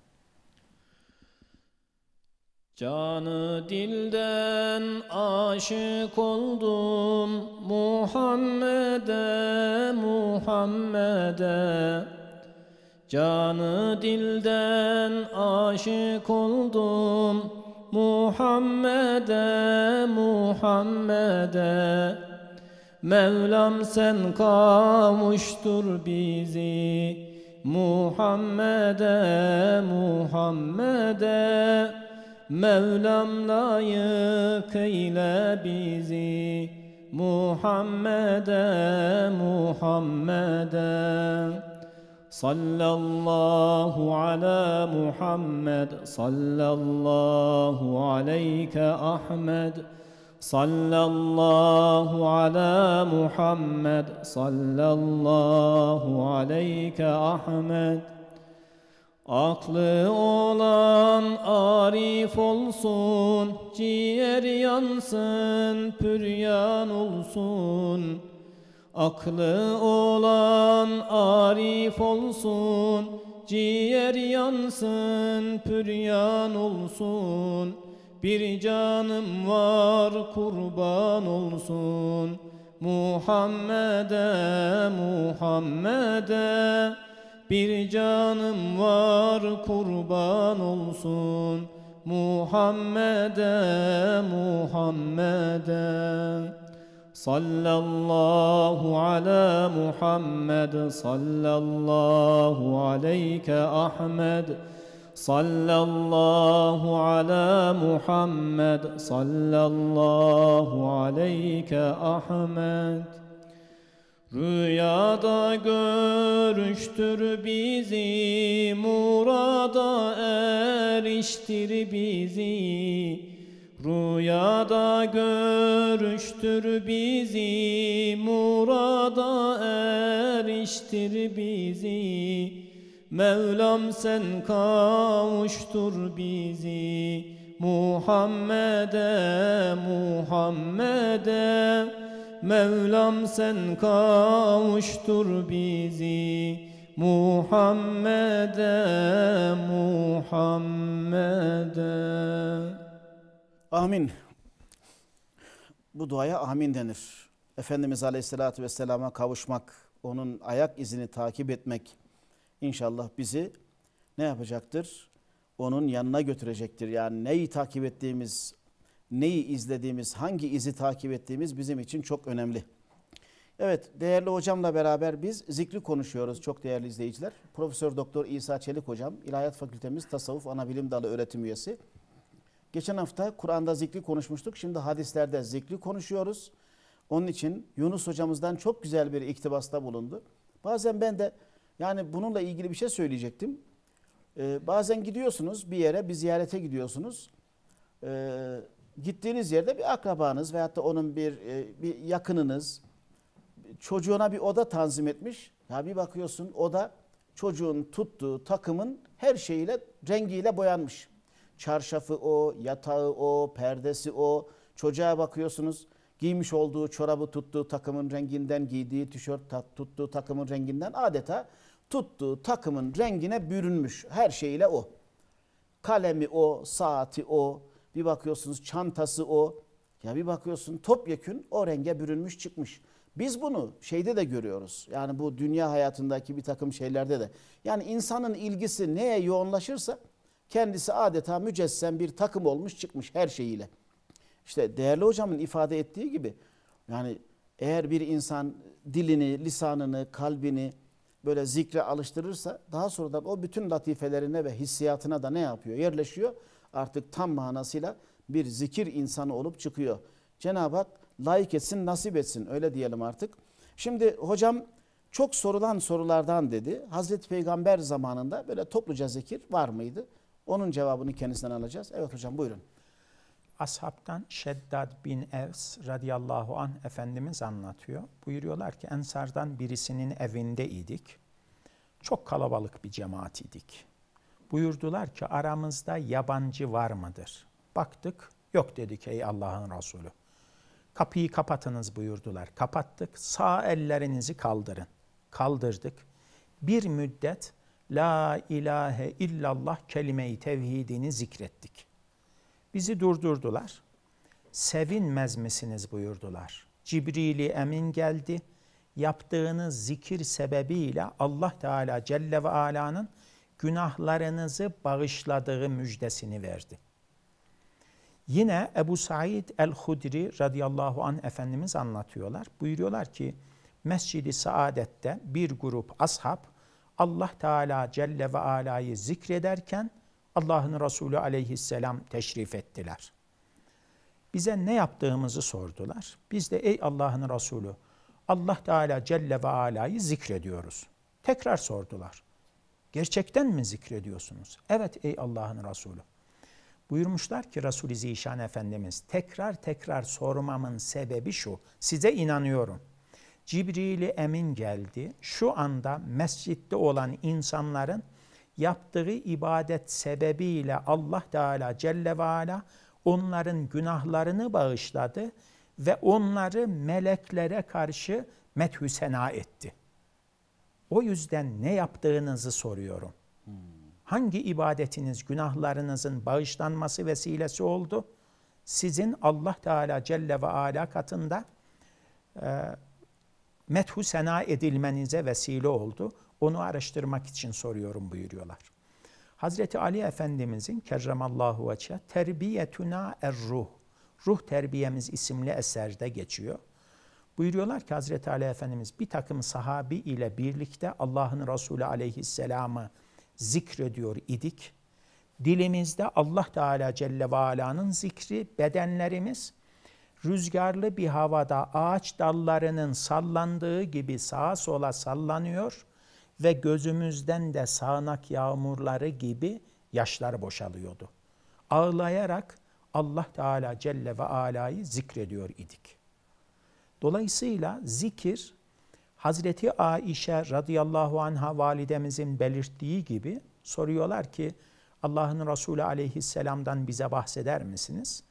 Canı dilden aşık oldum Muhammed'e, Muhammed'e Canı dilden aşık oldum Muhammed'e, Muhammed'e Mevlam sen kavuştur bizi محمدا محمدا مولم لايق إلى بيزي محمدا محمدا صلى الله على محمد صلى الله عليك أحمد Sallallahu ala على Sallallahu صلى الله عليك Ahmet Aklı olan arif olsun, ciğer yansın, püryan olsun. Aklı olan arif olsun, ciğer yansın, püryan olsun.'' Bir canım var kurban olsun Muhammed'e Muhammed'e Bir canım var kurban olsun Muhammed'e Muhammed'e Sallallahu ala Muhammed Sallallahu aleyke Ahmed صلى الله على محمد صلى Ahmet Rüyada görüştür bizi, murada eriştir bizi. Rüyada görüştür bizi, murada eriştir bizi. Mevlam sen kavuştur bizi Muhammed'e, Muhammed'e Mevlam sen kavuştur bizi Muhammed'e, Muhammed'e Amin. Bu duaya amin denir. Efendimiz Aleyhisselatü Vesselam'a kavuşmak, onun ayak izini takip etmek, İnşallah bizi ne yapacaktır? Onun yanına götürecektir. Yani neyi takip ettiğimiz, neyi izlediğimiz, hangi izi takip ettiğimiz bizim için çok önemli. Evet, değerli hocamla beraber biz zikri konuşuyoruz çok değerli izleyiciler. Profesör Doktor İsa Çelik hocam, İlahiyat Fakültemiz Tasavvuf Anabilim Dalı öğretim üyesi. Geçen hafta Kur'an'da zikri konuşmuştuk. Şimdi hadislerde zikri konuşuyoruz. Onun için Yunus hocamızdan çok güzel bir iktibasta bulundu. Bazen ben de yani bununla ilgili bir şey söyleyecektim. Ee, bazen gidiyorsunuz bir yere bir ziyarete gidiyorsunuz. Ee, gittiğiniz yerde bir akrabanız veyahut da onun bir, e, bir yakınınız çocuğuna bir oda tanzim etmiş. Ya bir bakıyorsun oda çocuğun tuttuğu takımın her şeyiyle rengiyle boyanmış. Çarşafı o, yatağı o, perdesi o. Çocuğa bakıyorsunuz giymiş olduğu çorabı tuttuğu takımın renginden, giydiği tişört ta tuttuğu takımın renginden adeta tuttuğu takımın rengine bürünmüş. Her şeyiyle o. Kalemi o, saati o, bir bakıyorsunuz çantası o. Ya bir bakıyorsun topyekün o renge bürünmüş çıkmış. Biz bunu şeyde de görüyoruz. Yani bu dünya hayatındaki bir takım şeylerde de. Yani insanın ilgisi neye yoğunlaşırsa kendisi adeta mücessem bir takım olmuş çıkmış her şeyiyle. İşte değerli hocamın ifade ettiği gibi yani eğer bir insan dilini, lisanını, kalbini böyle zikre alıştırırsa daha sonra da o bütün latifelerine ve hissiyatına da ne yapıyor? Yerleşiyor. Artık tam manasıyla bir zikir insanı olup çıkıyor. Cenab-ı Hak layık etsin, nasip etsin öyle diyelim artık. Şimdi hocam çok sorulan sorulardan dedi. Hazreti Peygamber zamanında böyle topluca zikir var mıydı? Onun cevabını kendisinden alacağız. Evet hocam buyurun. Ashabtan Şeddad bin Evs radıyallahu an Efendimiz anlatıyor. Buyuruyorlar ki Ensardan birisinin evinde idik. Çok kalabalık bir cemaat idik. Buyurdular ki aramızda yabancı var mıdır? Baktık yok dedik ey Allah'ın Resulü. Kapıyı kapatınız buyurdular. Kapattık. Sağ ellerinizi kaldırın. Kaldırdık. Bir müddet La ilahe illallah kelime-i tevhidini zikrettik.'' Bizi durdurdular. Sevinmez misiniz buyurdular. cibril Emin geldi. Yaptığınız zikir sebebiyle Allah Teala Celle ve Ala'nın günahlarınızı bağışladığı müjdesini verdi. Yine Ebu Said el-Hudri radıyallahu an Efendimiz anlatıyorlar. Buyuruyorlar ki Mescidi Saadet'te bir grup ashab Allah Teala Celle ve Ala'yı zikrederken Allah'ın Resulü aleyhisselam teşrif ettiler. Bize ne yaptığımızı sordular. Biz de ey Allah'ın Resulü Allah Teala Celle ve Ala'yı zikrediyoruz. Tekrar sordular. Gerçekten mi zikrediyorsunuz? Evet ey Allah'ın Resulü. Buyurmuşlar ki Resul-i Zişan Efendimiz tekrar tekrar sormamın sebebi şu. Size inanıyorum. Cibril-i Emin geldi. Şu anda mescitte olan insanların yaptığı ibadet sebebiyle Allah Teala Celle ve Ala onların günahlarını bağışladı ve onları meleklere karşı methü sena etti. O yüzden ne yaptığınızı soruyorum. Hangi ibadetiniz günahlarınızın bağışlanması vesilesi oldu? Sizin Allah Teala Celle ve Ala katında e, methu sena edilmenize vesile oldu. Onu araştırmak için soruyorum buyuruyorlar. Hazreti Ali Efendimizin kerramallahu veçe terbiyetuna er-ruh. Ruh terbiyemiz isimli eserde geçiyor. Buyuruyorlar ki Hazreti Ali Efendimiz bir takım sahabi ile birlikte Allah'ın Resulü aleyhisselamı zikrediyor idik. Dilimizde Allah Teala Celle ve Ala'nın zikri, bedenlerimiz rüzgarlı bir havada ağaç dallarının sallandığı gibi sağa sola sallanıyor ve gözümüzden de sağanak yağmurları gibi yaşlar boşalıyordu. Ağlayarak Allah Teala Celle ve Ala'yı zikrediyor idik. Dolayısıyla zikir Hazreti Aişe radıyallahu anha validemizin belirttiği gibi soruyorlar ki Allah'ın Resulü aleyhisselamdan bize bahseder misiniz?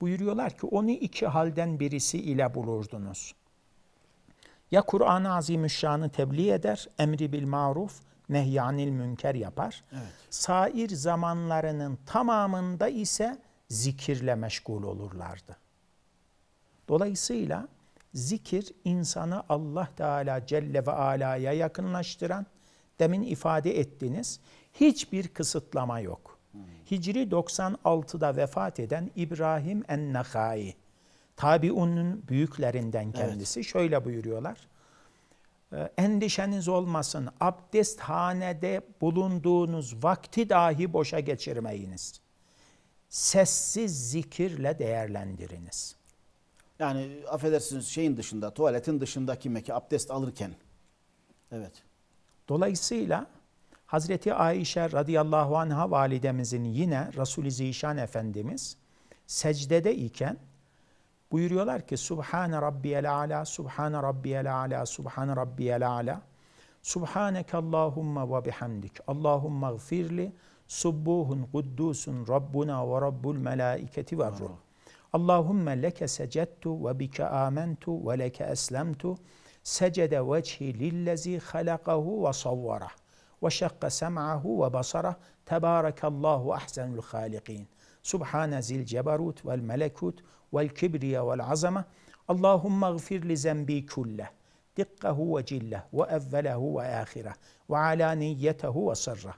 Buyuruyorlar ki onu iki halden birisi ile bulurdunuz. Ya Kur'an-ı Azimüşşan'ı tebliğ eder, emri bil maruf, nehyanil münker yapar. Evet. Sair zamanlarının tamamında ise zikirle meşgul olurlardı. Dolayısıyla zikir insanı Allah Teala Celle ve Ala'ya yakınlaştıran, demin ifade ettiniz, hiçbir kısıtlama yok. Hmm. Hicri 96'da vefat eden İbrahim en-Nahai tabiunun büyüklerinden kendisi evet. şöyle buyuruyorlar. Ee, endişeniz olmasın. Abdesthanede bulunduğunuz vakti dahi boşa geçirmeyiniz. Sessiz zikirle değerlendiriniz. Yani affedersiniz şeyin dışında, tuvaletin dışındaki mekan abdest alırken. Evet. Dolayısıyla Hazreti Ayşe radıyallahu anha validemizin yine Resul-i Zişan Efendimiz secdede iken Buyuruyorlar ki Subhane Rabbiyel Ala, Subhane Rabbiyel Ala, Subhane Rabbiyel Ala. Subhaneke Allahumma ve bihamdik. Allahumma gfirli. Subbuhun kuddusun Rabbuna ve Rabbul melaiketi ve ruh. Allahumma leke secettu ve bike amentu ve leke eslemtu. Secede vechi lillezi halakahu ve savvarah. Ve şakka sem'ahu ve basarah. Tebârekallahu ahzenul halikin. Subhane zil cebarut vel melekut والكبرياء والعظمة اللهم اغفر لذنبي كله دقه وجله وأوله وآخره وعلانيته وسره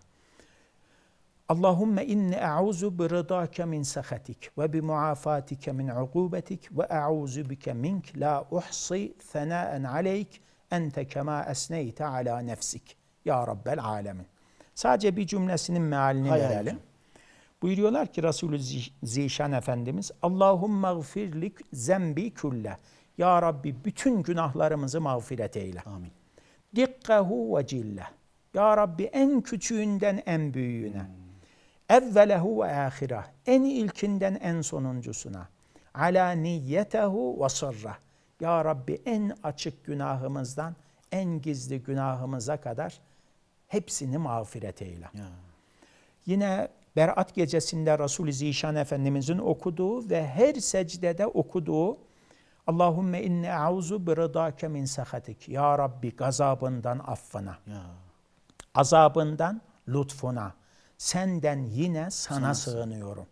اللهم إني أعوذ برضاك من سخطك وبمعافاتك من عقوبتك وأعوذ بك منك لا أحصي ثناء عليك أنت كما أسنيت على نفسك يا رب العالمين Sadece bir cümlesinin mealini verelim. Buyuruyorlar ki Resulü Zişan Efendimiz Allahum gfirlik zembi külle. Ya Rabbi bütün günahlarımızı mağfiret eyle. Amin. Dikkehu ve cille. Ya Rabbi en küçüğünden en büyüğüne. Hmm. Evvelehu ve ahira. En ilkinden en sonuncusuna. Ala niyetehu ve sırra. Ya Rabbi en açık günahımızdan en gizli günahımıza kadar hepsini mağfiret eyle. Ya. Yine Berat gecesinde Resul-i Zişan Efendimizin okuduğu ve her secdede okuduğu Allahümme inne auzu bi rıdake min sehatik. Ya Rabbi gazabından affına. Ya. Azabından lütfuna. Senden yine sana, sana sığınıyorum.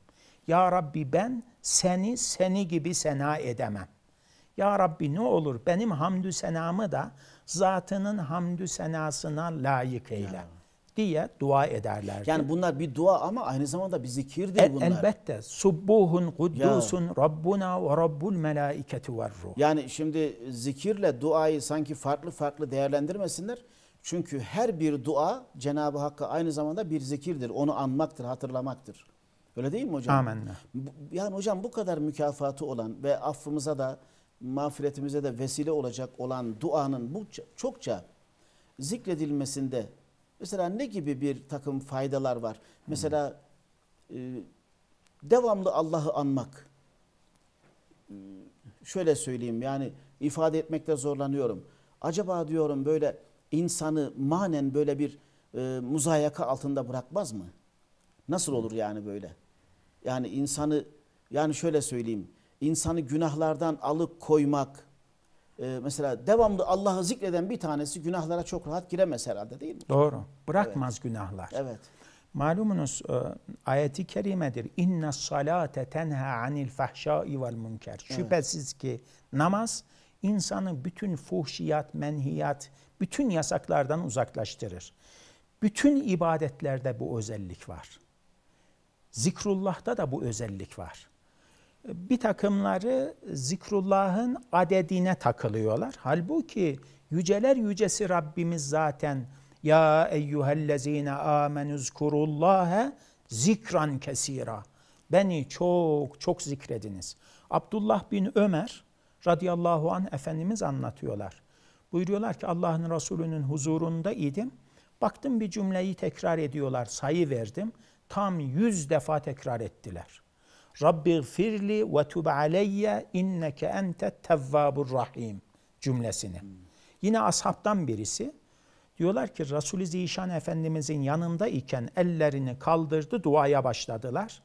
Ya Rabbi ben seni seni gibi sena edemem. Ya Rabbi ne olur benim hamdü senamı da zatının hamdü senasına layık eyle. Ya diye dua ederler. Yani bunlar bir dua ama aynı zamanda bir zikirdir El, bunlar. Elbette. Subbuhun kuddusun ya. Rabbuna ve Rabbul melaiketi var ruh. Yani şimdi zikirle duayı sanki farklı farklı değerlendirmesinler. Çünkü her bir dua Cenab-ı Hakk'a aynı zamanda bir zikirdir. Onu anmaktır, hatırlamaktır. Öyle değil mi hocam? Amenna. Yani hocam bu kadar mükafatı olan ve affımıza da mağfiretimize de vesile olacak olan duanın bu çokça zikredilmesinde Mesela ne gibi bir takım faydalar var? Mesela e, devamlı Allah'ı anmak. E, şöyle söyleyeyim yani ifade etmekte zorlanıyorum. Acaba diyorum böyle insanı manen böyle bir e, muzayaka altında bırakmaz mı? Nasıl olur yani böyle? Yani insanı yani şöyle söyleyeyim. insanı günahlardan alıp koymak, ee, mesela devamlı Allah'ı zikreden bir tanesi günahlara çok rahat giremez herhalde değil mi? Doğru. Bırakmaz evet. günahlar. Evet. Malumunuz e, ayeti kerimedir. İnne salate tenha anil fahşai vel münker. Şüphesiz ki namaz insanı bütün fuhşiyat, menhiyat, bütün yasaklardan uzaklaştırır. Bütün ibadetlerde bu özellik var. Zikrullah'ta da bu özellik var bir takımları zikrullahın adedine takılıyorlar. Halbuki yüceler yücesi Rabbimiz zaten ya eyyühellezine amenüzkurullâhe zikran kesira. Beni çok çok zikrediniz. Abdullah bin Ömer radıyallahu an Efendimiz anlatıyorlar. Buyuruyorlar ki Allah'ın Resulü'nün huzurunda idim. Baktım bir cümleyi tekrar ediyorlar. Sayı verdim. Tam yüz defa tekrar ettiler.'' Rabbi firli ve tub aleyye inneke ente tevvabur rahim cümlesini. Hmm. Yine ashabtan birisi diyorlar ki Resulü Zişan Efendimizin yanında iken ellerini kaldırdı duaya başladılar.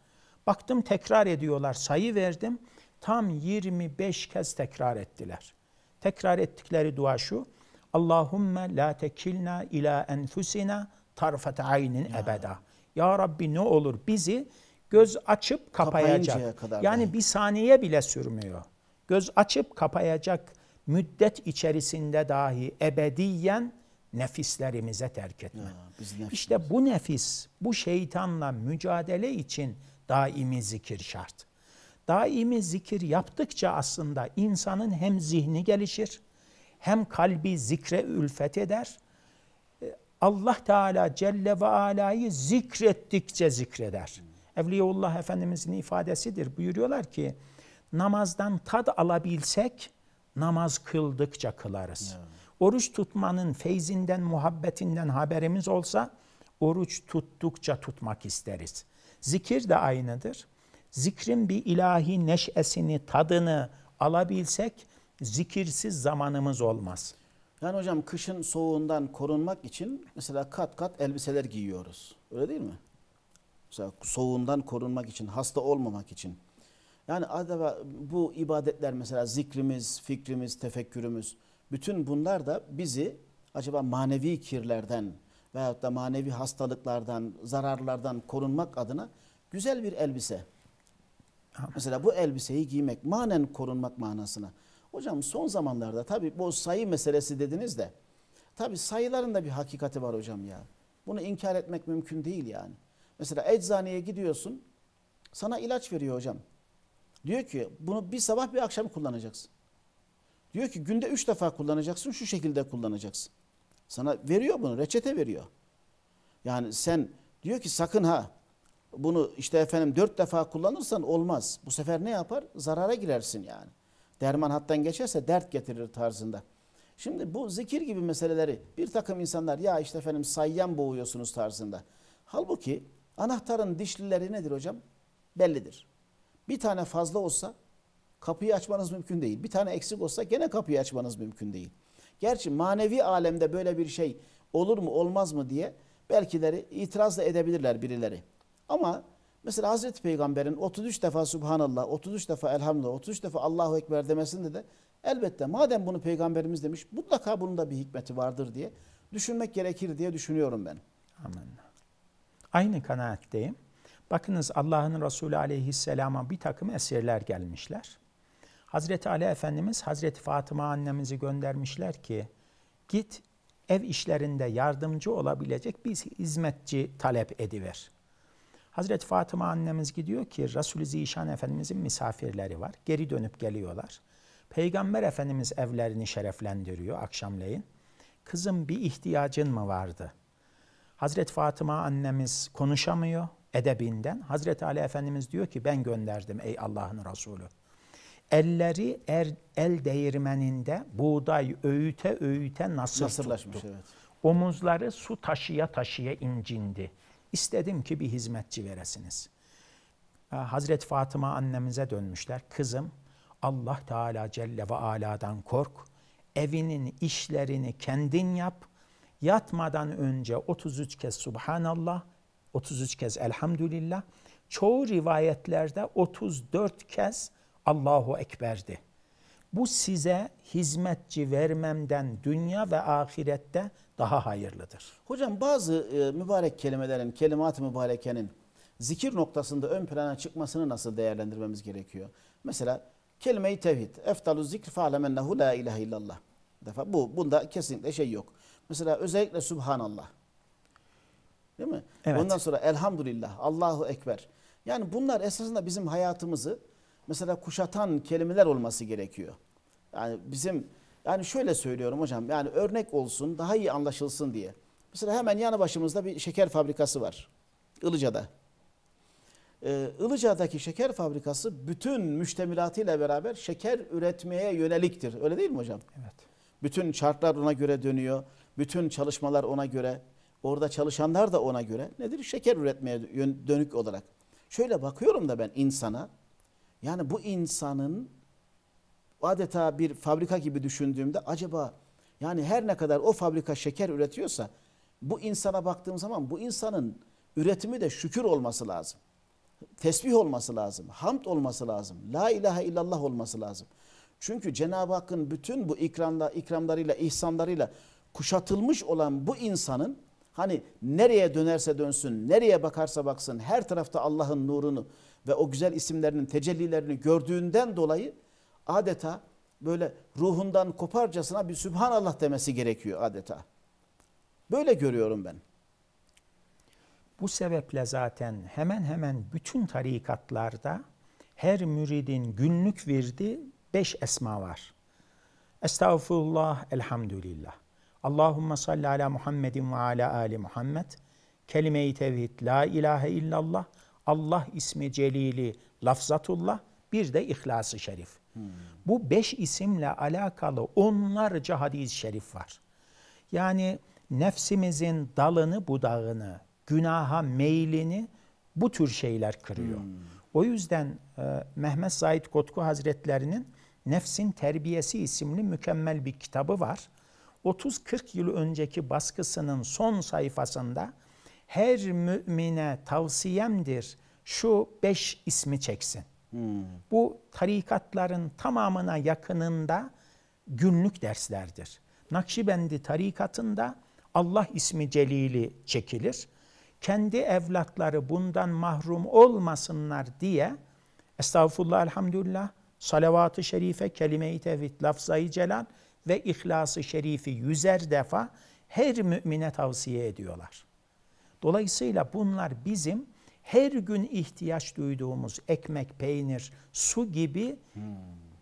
Baktım tekrar ediyorlar sayı verdim tam 25 kez tekrar ettiler. Tekrar ettikleri dua şu. Allahümme la tekilna ila enfusina tarfet aynin ebeda. Ya Rabbi ne olur bizi Göz açıp kapayacak. Kadar yani bir saniye bile sürmüyor. Göz açıp kapayacak müddet içerisinde dahi ebediyen nefislerimize terk etme. Ya, İşte bu nefis, bu şeytanla mücadele için daimi zikir şart. Daimi zikir yaptıkça aslında insanın hem zihni gelişir, hem kalbi zikre ülfet eder. E, Allah Teala Celle ve Ala'yı zikrettikçe zikreder. Evliyaullah Efendimizin ifadesidir. Buyuruyorlar ki namazdan tad alabilsek namaz kıldıkça kılarız. Evet. Oruç tutmanın feyzinden, muhabbetinden haberimiz olsa oruç tuttukça tutmak isteriz. Zikir de aynıdır. Zikrin bir ilahi neşesini, tadını alabilsek zikirsiz zamanımız olmaz. Yani hocam kışın soğuğundan korunmak için mesela kat kat elbiseler giyiyoruz. Öyle değil mi? Mesela soğuğundan korunmak için, hasta olmamak için. Yani acaba bu ibadetler mesela zikrimiz, fikrimiz, tefekkürümüz bütün bunlar da bizi acaba manevi kirlerden veyahut da manevi hastalıklardan, zararlardan korunmak adına güzel bir elbise. Mesela bu elbiseyi giymek, manen korunmak manasına. Hocam son zamanlarda tabii bu sayı meselesi dediniz de tabii sayıların da bir hakikati var hocam ya. Bunu inkar etmek mümkün değil yani. Mesela eczaneye gidiyorsun. Sana ilaç veriyor hocam. Diyor ki bunu bir sabah bir akşam kullanacaksın. Diyor ki günde üç defa kullanacaksın şu şekilde kullanacaksın. Sana veriyor bunu reçete veriyor. Yani sen diyor ki sakın ha bunu işte efendim dört defa kullanırsan olmaz. Bu sefer ne yapar? Zarara girersin yani. Derman hattan geçerse dert getirir tarzında. Şimdi bu zikir gibi meseleleri bir takım insanlar ya işte efendim sayyan boğuyorsunuz tarzında. Halbuki Anahtarın dişlileri nedir hocam? Bellidir. Bir tane fazla olsa kapıyı açmanız mümkün değil. Bir tane eksik olsa gene kapıyı açmanız mümkün değil. Gerçi manevi alemde böyle bir şey olur mu olmaz mı diye belkileri itiraz da edebilirler birileri. Ama mesela Hazreti Peygamber'in 33 defa Subhanallah, 33 defa Elhamdülillah, 33 defa Allahu Ekber demesinde de elbette madem bunu Peygamberimiz demiş mutlaka bunun da bir hikmeti vardır diye düşünmek gerekir diye düşünüyorum ben. Amin. Aynı kanaatteyim. Bakınız Allah'ın Resulü aleyhisselama bir takım esirler gelmişler. Hazreti Ali Efendimiz Hazreti Fatıma annemizi göndermişler ki git ev işlerinde yardımcı olabilecek bir hizmetçi talep ediver. Hazreti Fatıma annemiz gidiyor ki Resulü Zişan Efendimizin misafirleri var. Geri dönüp geliyorlar. Peygamber Efendimiz evlerini şereflendiriyor akşamleyin. Kızım bir ihtiyacın mı vardı?'' Hazreti Fatıma annemiz konuşamıyor edebinden. Hazreti Ali Efendimiz diyor ki ben gönderdim ey Allah'ın Resulü. Elleri er, el değirmeninde buğday öğüte öğüte nasır tuttu. Evet. Omuzları su taşıya taşıya incindi. İstedim ki bir hizmetçi veresiniz. Ee, Hazreti Fatıma annemize dönmüşler. Kızım Allah Teala Celle ve Ala'dan kork. Evinin işlerini kendin yap.'' Yatmadan önce 33 kez Subhanallah, 33 kez Elhamdülillah. Çoğu rivayetlerde 34 kez Allahu Ekber'di. Bu size hizmetçi vermemden dünya ve ahirette daha hayırlıdır. Hocam bazı e, mübarek kelimelerin, kelimat-ı mübarekenin zikir noktasında ön plana çıkmasını nasıl değerlendirmemiz gerekiyor? Mesela kelime-i tevhid. Eftalu zikr fa'lemennehu la ilahe illallah. Defa bu bunda kesinlikle şey yok. Mesela özellikle Subhanallah. Değil mi? Evet. Ondan sonra Elhamdülillah, Allahu Ekber. Yani bunlar esasında bizim hayatımızı mesela kuşatan kelimeler olması gerekiyor. Yani bizim yani şöyle söylüyorum hocam yani örnek olsun daha iyi anlaşılsın diye. Mesela hemen yanı başımızda bir şeker fabrikası var. Ilıca'da. Ee, Ilıca'daki şeker fabrikası bütün müştemilatıyla beraber şeker üretmeye yöneliktir. Öyle değil mi hocam? Evet. Bütün şartlar ona göre dönüyor. Bütün çalışmalar ona göre, orada çalışanlar da ona göre nedir? Şeker üretmeye dönük olarak. Şöyle bakıyorum da ben insana. Yani bu insanın adeta bir fabrika gibi düşündüğümde acaba yani her ne kadar o fabrika şeker üretiyorsa bu insana baktığım zaman bu insanın üretimi de şükür olması lazım. Tesbih olması lazım, hamd olması lazım, la ilahe illallah olması lazım. Çünkü Cenab-ı Hakk'ın bütün bu ikramla, ikramlarıyla, ihsanlarıyla kuşatılmış olan bu insanın hani nereye dönerse dönsün, nereye bakarsa baksın her tarafta Allah'ın nurunu ve o güzel isimlerinin tecellilerini gördüğünden dolayı adeta böyle ruhundan koparcasına bir Sübhanallah demesi gerekiyor adeta. Böyle görüyorum ben. Bu sebeple zaten hemen hemen bütün tarikatlarda her müridin günlük verdiği beş esma var. Estağfurullah, elhamdülillah. Allahümme salli ala Muhammedin ve ala ali Muhammed. Kelime-i tevhid, la ilahe illallah, Allah ismi celili, lafzatullah, bir de İhlas-ı Şerif. Hmm. Bu beş isimle alakalı onlarca hadis-i şerif var. Yani nefsimizin dalını budağını, günaha meylini bu tür şeyler kırıyor. Hmm. O yüzden e, Mehmet Said Kotku Hazretlerinin Nefsin Terbiyesi isimli mükemmel bir kitabı var. 30-40 yıl önceki baskısının son sayfasında her mümine tavsiyemdir şu beş ismi çeksin. Hmm. Bu tarikatların tamamına yakınında günlük derslerdir. Nakşibendi tarikatında Allah ismi celili çekilir. Kendi evlatları bundan mahrum olmasınlar diye estağfurullah elhamdülillah salavat-ı şerife, kelime-i tevhid, lafzayı celal ve İhlas-ı Şerif'i yüzer defa her mümine tavsiye ediyorlar. Dolayısıyla bunlar bizim her gün ihtiyaç duyduğumuz ekmek, peynir, su gibi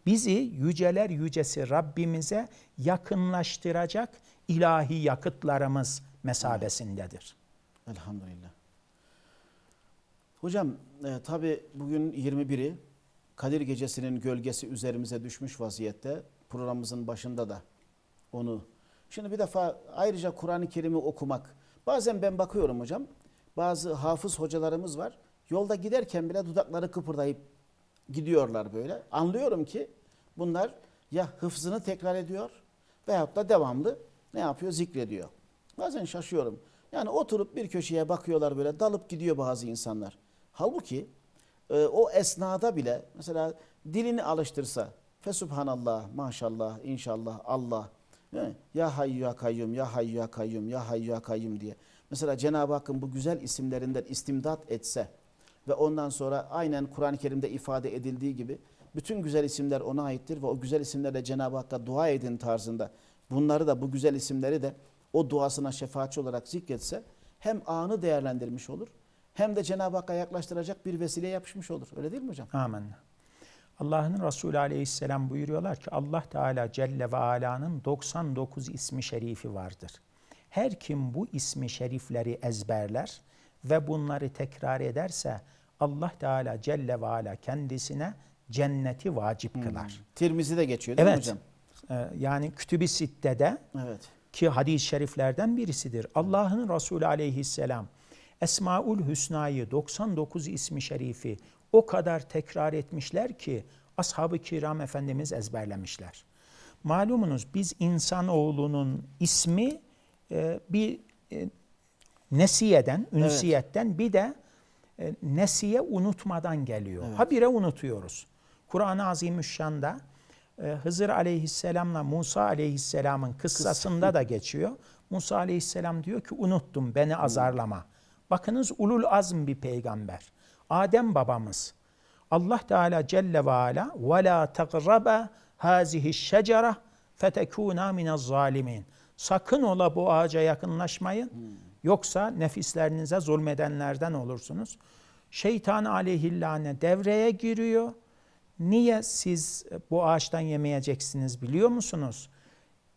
bizi yüceler yücesi Rabbimize yakınlaştıracak ilahi yakıtlarımız mesabesindedir. Elhamdülillah. Hocam e, tabi bugün 21'i Kadir Gecesi'nin gölgesi üzerimize düşmüş vaziyette programımızın başında da onu. Şimdi bir defa ayrıca Kur'an-ı Kerim'i okumak. Bazen ben bakıyorum hocam. Bazı hafız hocalarımız var. Yolda giderken bile dudakları kıpırdayıp gidiyorlar böyle. Anlıyorum ki bunlar ya hıfzını tekrar ediyor veyahut da devamlı ne yapıyor? Zikrediyor. Bazen şaşıyorum. Yani oturup bir köşeye bakıyorlar böyle dalıp gidiyor bazı insanlar. Halbuki e, o esnada bile mesela dilini alıştırsa Fesubhanallah, maşallah, inşallah, Allah. Ya hayyu ya kayyum, ya hayyu ya kayyum, ya hayyu ya kayyum diye. Mesela Cenab-ı Hakk'ın bu güzel isimlerinden istimdat etse ve ondan sonra aynen Kur'an-ı Kerim'de ifade edildiği gibi bütün güzel isimler ona aittir ve o güzel isimlerle Cenab-ı Hakk'a dua edin tarzında bunları da bu güzel isimleri de o duasına şefaatçi olarak zikretse hem anı değerlendirmiş olur hem de Cenab-ı Hakk'a yaklaştıracak bir vesileye yapışmış olur. Öyle değil mi hocam? Amin. Allah'ın Resulü aleyhisselam buyuruyorlar ki Allah Teala Celle ve Ala'nın 99 ismi şerifi vardır. Her kim bu ismi şerifleri ezberler ve bunları tekrar ederse Allah Teala Celle ve Ala kendisine cenneti vacip hmm. kılar. Hmm. Tirmizi de geçiyor değil evet. mi hocam? Ee, yani Kütüb-i Sitte'de de evet. ki hadis-i şeriflerden birisidir. Allah'ın Resulü aleyhisselam Esmaül Hüsna'yı 99 ismi şerifi o kadar tekrar etmişler ki ashab-ı kiram Efendimiz ezberlemişler. Malumunuz biz insanoğlunun ismi e, bir e, nesiyeden, ünsiyetten evet. bir de e, nesiye unutmadan geliyor. Evet. Habire unutuyoruz. Kur'an-ı Azimüşşan'da e, Hızır aleyhisselamla Musa aleyhisselamın kıssasında Kıs. da geçiyor. Musa aleyhisselam diyor ki unuttum beni azarlama. Bakınız ulul azm bir peygamber. Adem babamız. Allah Teala Celle ve Ala ve la tagrabe hazihi şecere fetekuna minez zalimin. Sakın ola bu ağaca yakınlaşmayın. Yoksa nefislerinize zulmedenlerden olursunuz. Şeytan aleyhillâne devreye giriyor. Niye siz bu ağaçtan yemeyeceksiniz biliyor musunuz?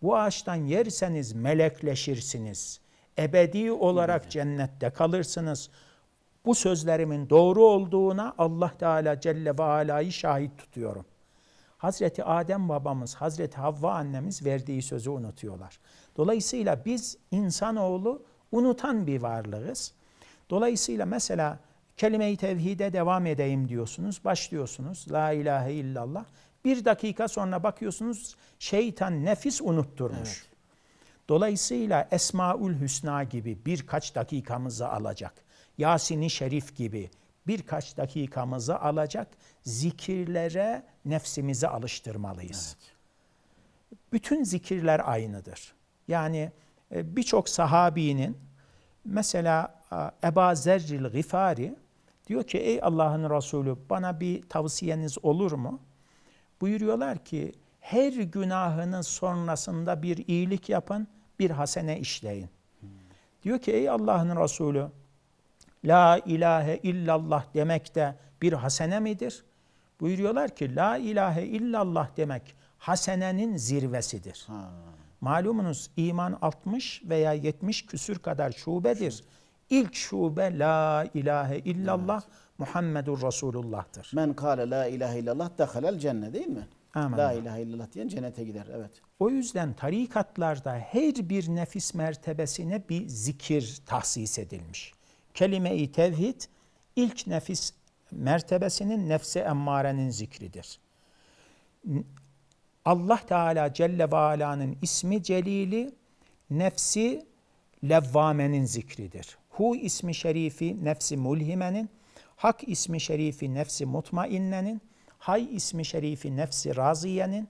Bu ağaçtan yerseniz melekleşirsiniz. Ebedi olarak cennette kalırsınız bu sözlerimin doğru olduğuna Allah Teala Celle ve Ala'yı şahit tutuyorum. Hazreti Adem babamız, Hazreti Havva annemiz verdiği sözü unutuyorlar. Dolayısıyla biz insanoğlu unutan bir varlığız. Dolayısıyla mesela kelime-i tevhide devam edeyim diyorsunuz, başlıyorsunuz. La ilahe illallah. Bir dakika sonra bakıyorsunuz şeytan nefis unutturmuş. Evet. Dolayısıyla Esmaül Hüsna gibi birkaç dakikamızı alacak. Yasin-i Şerif gibi birkaç dakikamızı alacak zikirlere nefsimizi alıştırmalıyız. Evet. Bütün zikirler aynıdır. Yani e, birçok sahabinin mesela Eba Zerril Gifari diyor ki ey Allah'ın Resulü bana bir tavsiyeniz olur mu? Buyuruyorlar ki her günahının sonrasında bir iyilik yapın, bir hasene işleyin. Hmm. Diyor ki ey Allah'ın Resulü La ilahe illallah demek de bir hasene midir? Buyuruyorlar ki la ilahe illallah demek hasenenin zirvesidir. Ha. Malumunuz iman 60 veya 70 küsür kadar şubedir. İlk şube la ilahe illallah evet. Muhammedur Resulullah'tır. Men kâle la ilahe illallah dehalel cenne değil mi? Amen. La ilahe illallah diyen cennete gider. Evet. O yüzden tarikatlarda her bir nefis mertebesine bir zikir tahsis edilmiş kelime-i tevhid ilk nefis mertebesinin nefse emmarenin zikridir. Allah Teala Celle ve Ala'nın ismi celili nefsi levvamenin zikridir. Hu ismi şerifi nefsi mulhimenin, hak ismi şerifi nefsi mutmainnenin, hay ismi şerifi nefsi raziyenin,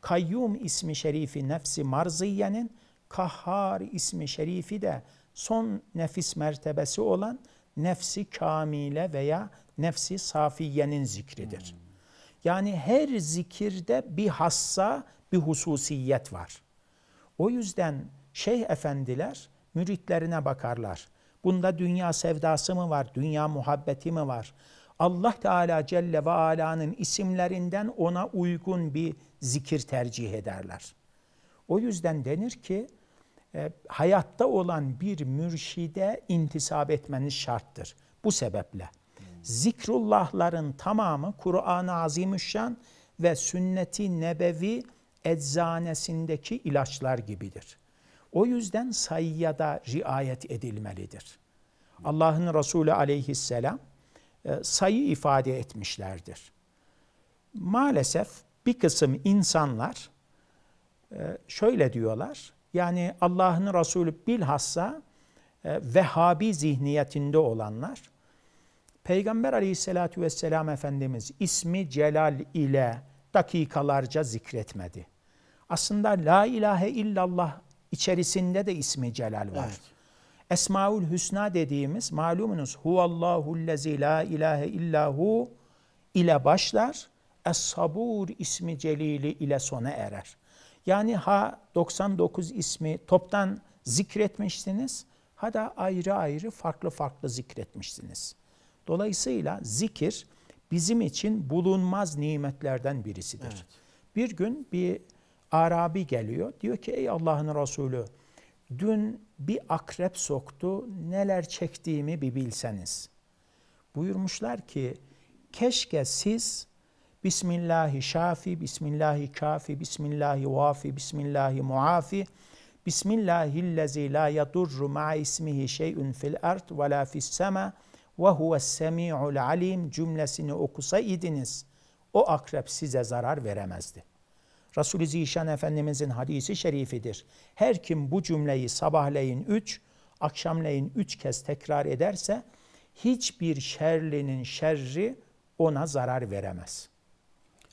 kayyum ismi şerifi nefsi marziyenin, kahhar ismi şerifi de son nefis mertebesi olan nefsi kamile veya nefsi safiyenin zikridir. Yani her zikirde bir hassa, bir hususiyet var. O yüzden şeyh efendiler müritlerine bakarlar. Bunda dünya sevdası mı var, dünya muhabbeti mi var? Allah Teala Celle ve Ala'nın isimlerinden ona uygun bir zikir tercih ederler. O yüzden denir ki ee, hayatta olan bir mürşide intisap etmeniz şarttır. Bu sebeple zikrullahların tamamı Kur'an-ı Azimüşşan ve sünneti nebevi eczanesindeki ilaçlar gibidir. O yüzden sayıya da riayet edilmelidir. Allah'ın Resulü aleyhisselam e, sayı ifade etmişlerdir. Maalesef bir kısım insanlar e, şöyle diyorlar, yani Allah'ın Resulü bilhassa e, Vehhabi zihniyetinde olanlar, Peygamber aleyhissalatü vesselam Efendimiz ismi celal ile dakikalarca zikretmedi. Aslında la ilahe illallah içerisinde de ismi celal var. Evet. Esmaül Hüsna dediğimiz malumunuz huvallahu lezi la ilahe illahu ile başlar. Es-sabur ismi celili ile sona erer. Yani ha 99 ismi toptan zikretmişsiniz ha da ayrı ayrı farklı farklı zikretmişsiniz. Dolayısıyla zikir bizim için bulunmaz nimetlerden birisidir. Evet. Bir gün bir Arabi geliyor. Diyor ki ey Allah'ın Resulü dün bir akrep soktu neler çektiğimi bir bilseniz. Buyurmuşlar ki keşke siz Bismillahi şafi, Bismillahi kafi, Bismillahi vafi, Bismillahi muafi. Bismillahillezî la yadurru ma'a ismihi şey'ün fil ard ve la fis sema ve huves semi'ul alim cümlesini okusaydınız o akrep size zarar veremezdi. Resul-i Zişan Efendimizin hadisi şerifidir. Her kim bu cümleyi sabahleyin üç, akşamleyin üç kez tekrar ederse hiçbir şerlinin şerri ona zarar veremez.''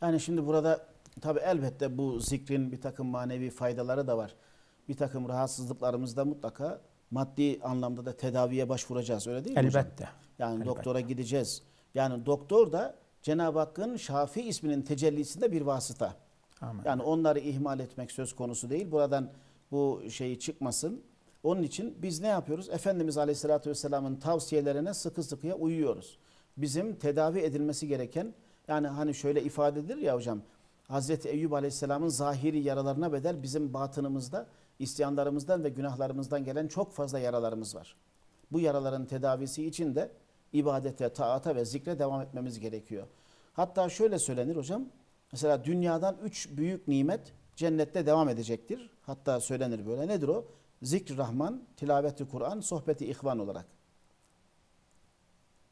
Yani şimdi burada tabi elbette bu zikrin bir takım manevi faydaları da var. Bir takım rahatsızlıklarımız da mutlaka maddi anlamda da tedaviye başvuracağız öyle değil mi elbette. hocam? Yani elbette. doktora gideceğiz. Yani doktor da Cenab-ı Hakk'ın Şafi isminin tecellisinde bir vasıta. Amen. Yani onları ihmal etmek söz konusu değil. Buradan bu şeyi çıkmasın. Onun için biz ne yapıyoruz? Efendimiz Aleyhisselatü Vesselam'ın tavsiyelerine sıkı sıkıya uyuyoruz. Bizim tedavi edilmesi gereken yani hani şöyle ifade edilir ya hocam. Hazreti Eyüp Aleyhisselam'ın zahiri yaralarına bedel bizim batınımızda, isyanlarımızdan ve günahlarımızdan gelen çok fazla yaralarımız var. Bu yaraların tedavisi için de ibadete, taata ve zikre devam etmemiz gerekiyor. Hatta şöyle söylenir hocam. Mesela dünyadan üç büyük nimet cennette devam edecektir. Hatta söylenir böyle. Nedir o? Zikr Rahman, tilaveti Kur'an, sohbeti ihvan olarak.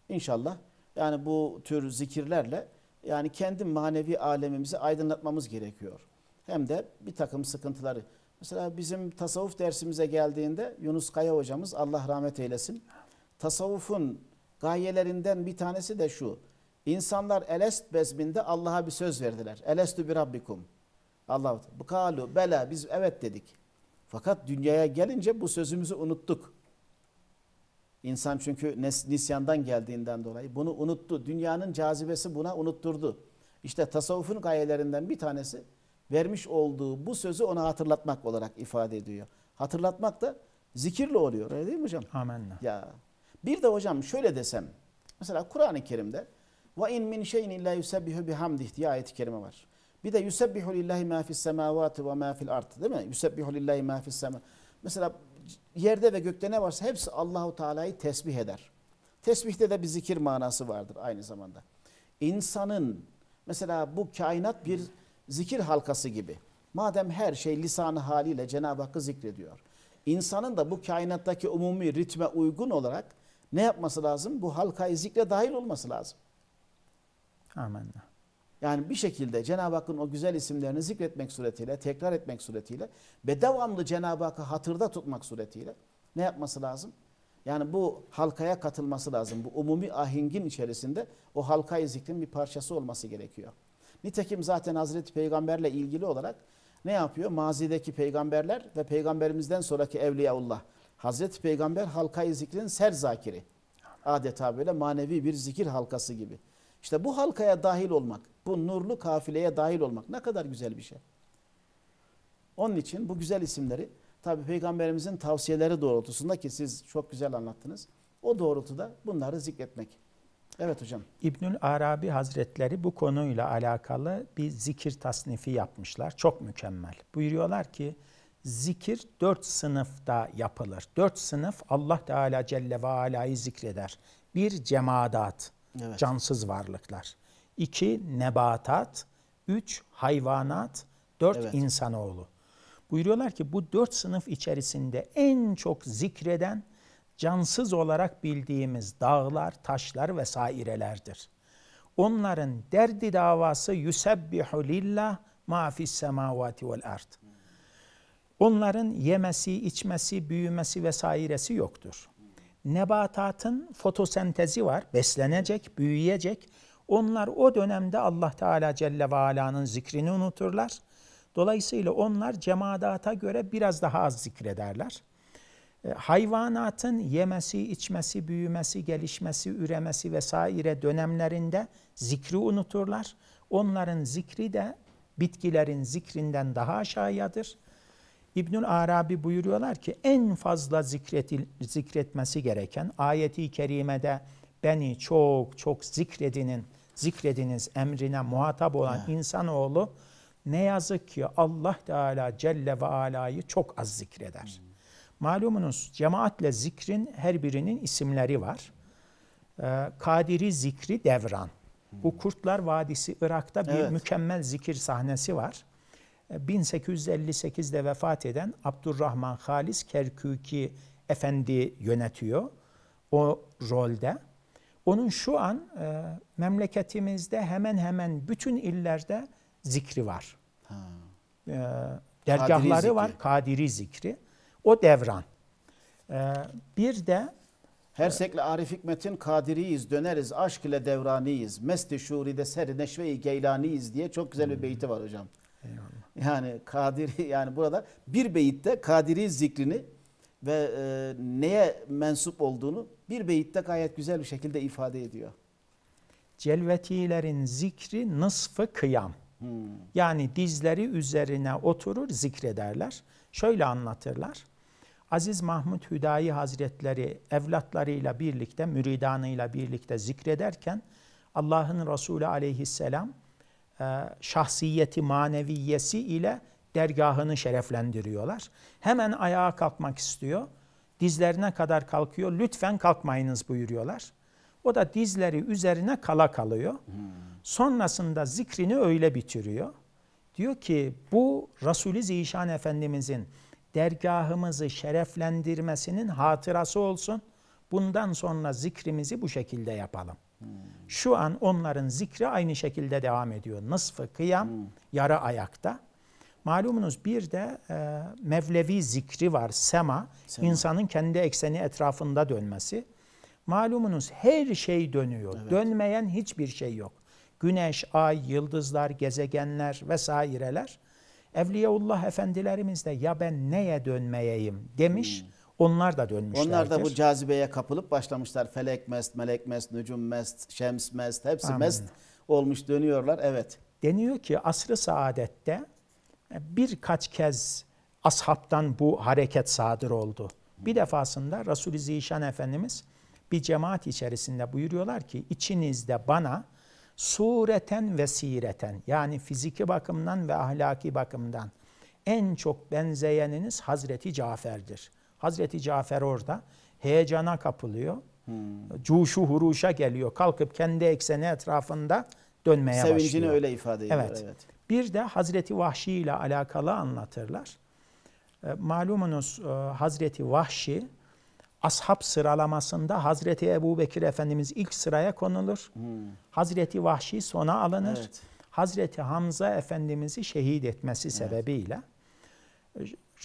İnşallah yani bu tür zikirlerle yani kendi manevi alemimizi aydınlatmamız gerekiyor. Hem de bir takım sıkıntıları. Mesela bizim tasavvuf dersimize geldiğinde Yunus Kaya hocamız Allah rahmet eylesin. Tasavvufun gayelerinden bir tanesi de şu. İnsanlar elest bezminde Allah'a bir söz verdiler. Elestü bir rabbikum. Allah bu kalu bela biz evet dedik. Fakat dünyaya gelince bu sözümüzü unuttuk. İnsan çünkü nisyandan geldiğinden dolayı bunu unuttu. Dünyanın cazibesi buna unutturdu. İşte tasavvufun gayelerinden bir tanesi vermiş olduğu bu sözü ona hatırlatmak olarak ifade ediyor. Hatırlatmak da zikirle oluyor öyle değil mi hocam? Amenna. Ya. Bir de hocam şöyle desem. Mesela Kur'an-ı Kerim'de ve in min şeyin illa yusebbihu bihamdih diye ayet-i kerime var. Bir de yusebbihu lillahi ma fis semavati ve ma fil ard değil mi? Yusebbihu lillahi ma fis sema. Mesela yerde ve gökte ne varsa hepsi Allahu Teala'yı tesbih eder. Tesbihte de bir zikir manası vardır aynı zamanda. İnsanın mesela bu kainat bir zikir halkası gibi. Madem her şey lisanı haliyle Cenab-ı Hakk'ı zikrediyor. İnsanın da bu kainattaki umumi ritme uygun olarak ne yapması lazım? Bu halkayı zikre dahil olması lazım. Amenna. Yani bir şekilde Cenab-ı Hakk'ın o güzel isimlerini zikretmek suretiyle, tekrar etmek suretiyle ve devamlı Cenab-ı Hakk'ı hatırda tutmak suretiyle ne yapması lazım? Yani bu halkaya katılması lazım. Bu umumi ahengin içerisinde o halkayı zikrin bir parçası olması gerekiyor. Nitekim zaten Hazreti Peygamberle ilgili olarak ne yapıyor? Mazideki peygamberler ve peygamberimizden sonraki evliyaullah. Hazreti Peygamber halkayı zikrin ser zakiri. Adeta böyle manevi bir zikir halkası gibi. İşte bu halkaya dahil olmak, bu nurlu kafileye dahil olmak ne kadar güzel bir şey. Onun için bu güzel isimleri tabi peygamberimizin tavsiyeleri doğrultusunda ki siz çok güzel anlattınız. O doğrultuda bunları zikretmek. Evet hocam. İbnül Arabi Hazretleri bu konuyla alakalı bir zikir tasnifi yapmışlar. Çok mükemmel. Buyuruyorlar ki zikir dört sınıfta yapılır. Dört sınıf Allah Teala Celle ve Ala'yı zikreder. Bir cemadat, Evet. Cansız varlıklar. İki nebatat, üç hayvanat, dört evet. insanoğlu. Buyuruyorlar ki bu dört sınıf içerisinde en çok zikreden cansız olarak bildiğimiz dağlar, taşlar vesairelerdir. Onların derdi davası yusebbihu lillah ma fis semavati vel ard. Onların yemesi, içmesi, büyümesi vesairesi yoktur nebatatın fotosentezi var. Beslenecek, büyüyecek. Onlar o dönemde Allah Teala Celle ve Ala'nın zikrini unuturlar. Dolayısıyla onlar cemadata göre biraz daha az zikrederler. E, hayvanatın yemesi, içmesi, büyümesi, gelişmesi, üremesi vesaire dönemlerinde zikri unuturlar. Onların zikri de bitkilerin zikrinden daha aşağıyadır. İbnül Arabi buyuruyorlar ki en fazla zikretil, zikretmesi gereken ayeti kerimede beni çok çok zikredinin, zikrediniz emrine muhatap olan ha. insanoğlu ne yazık ki Allah Teala Celle ve Ala'yı çok az zikreder. Hmm. Malumunuz cemaatle zikrin her birinin isimleri var. Ee, Kadiri zikri devran. Hmm. Bu Kurtlar Vadisi Irak'ta bir evet. mükemmel zikir sahnesi var. 1858'de vefat eden Abdurrahman Halis Kerküki Efendi yönetiyor o rolde. Onun şu an e, memleketimizde hemen hemen bütün illerde zikri var. E, dergahları Kadiri var, Kadiri zikri. O devran. E, bir de Hersekle e, Arif Hikmet'in kadiriyiz, döneriz, aşk ile devraniyiz, mest-i şuride seri neşve-i geylaniyiz diye çok güzel bir hmm. beyti var hocam. Eyvallah. Yani Kadiri yani burada bir beyitte Kadiri zikrini ve e, neye mensup olduğunu bir beyitte gayet güzel bir şekilde ifade ediyor. Celvetilerin zikri nısfı kıyam. Hmm. Yani dizleri üzerine oturur zikrederler. Şöyle anlatırlar. Aziz Mahmud Hüdayi Hazretleri evlatlarıyla birlikte, müridanıyla birlikte zikrederken Allah'ın Resulü aleyhisselam e, şahsiyeti, maneviyesi ile dergahını şereflendiriyorlar. Hemen ayağa kalkmak istiyor. Dizlerine kadar kalkıyor. Lütfen kalkmayınız buyuruyorlar. O da dizleri üzerine kala kalıyor. Sonrasında zikrini öyle bitiriyor. Diyor ki bu Resulü Zişan Efendimizin dergahımızı şereflendirmesinin hatırası olsun. Bundan sonra zikrimizi bu şekilde yapalım.'' Şu an onların zikri aynı şekilde devam ediyor. Nısfı kıyam, hmm. yarı ayakta. Malumunuz bir de e, Mevlevi zikri var, sema, sema, insanın kendi ekseni etrafında dönmesi. Malumunuz her şey dönüyor. Evet. Dönmeyen hiçbir şey yok. Güneş, ay, yıldızlar, gezegenler vesaireler. Evliyaullah efendilerimiz de ya ben neye dönmeyeyim demiş. Hmm. Onlar da dönmüşlerdir. Onlar da bu cazibeye kapılıp başlamışlar. Felek mest, melek mest, nücum mest, şems mest, hepsi Amin. mest olmuş dönüyorlar. Evet. Deniyor ki asrı saadette birkaç kez ashabtan bu hareket sadır oldu. Bir defasında Resul-i Zişan Efendimiz bir cemaat içerisinde buyuruyorlar ki içinizde bana sureten ve sireten yani fiziki bakımdan ve ahlaki bakımdan en çok benzeyeniniz Hazreti Cafer'dir. Hazreti Cafer orada heyecana kapılıyor. Hmm. Cuşu huruşa geliyor. Kalkıp kendi ekseni etrafında dönmeye Sevincini başlıyor. Sevincini öyle ifade ediyor. Evet. evet. Bir de Hazreti Vahşi ile alakalı anlatırlar. E, malumunuz e, Hazreti Vahşi ashab sıralamasında Hazreti Ebu Bekir Efendimiz ilk sıraya konulur. Hmm. Hazreti Vahşi sona alınır. Evet. Hazreti Hamza Efendimiz'i şehit etmesi evet. sebebiyle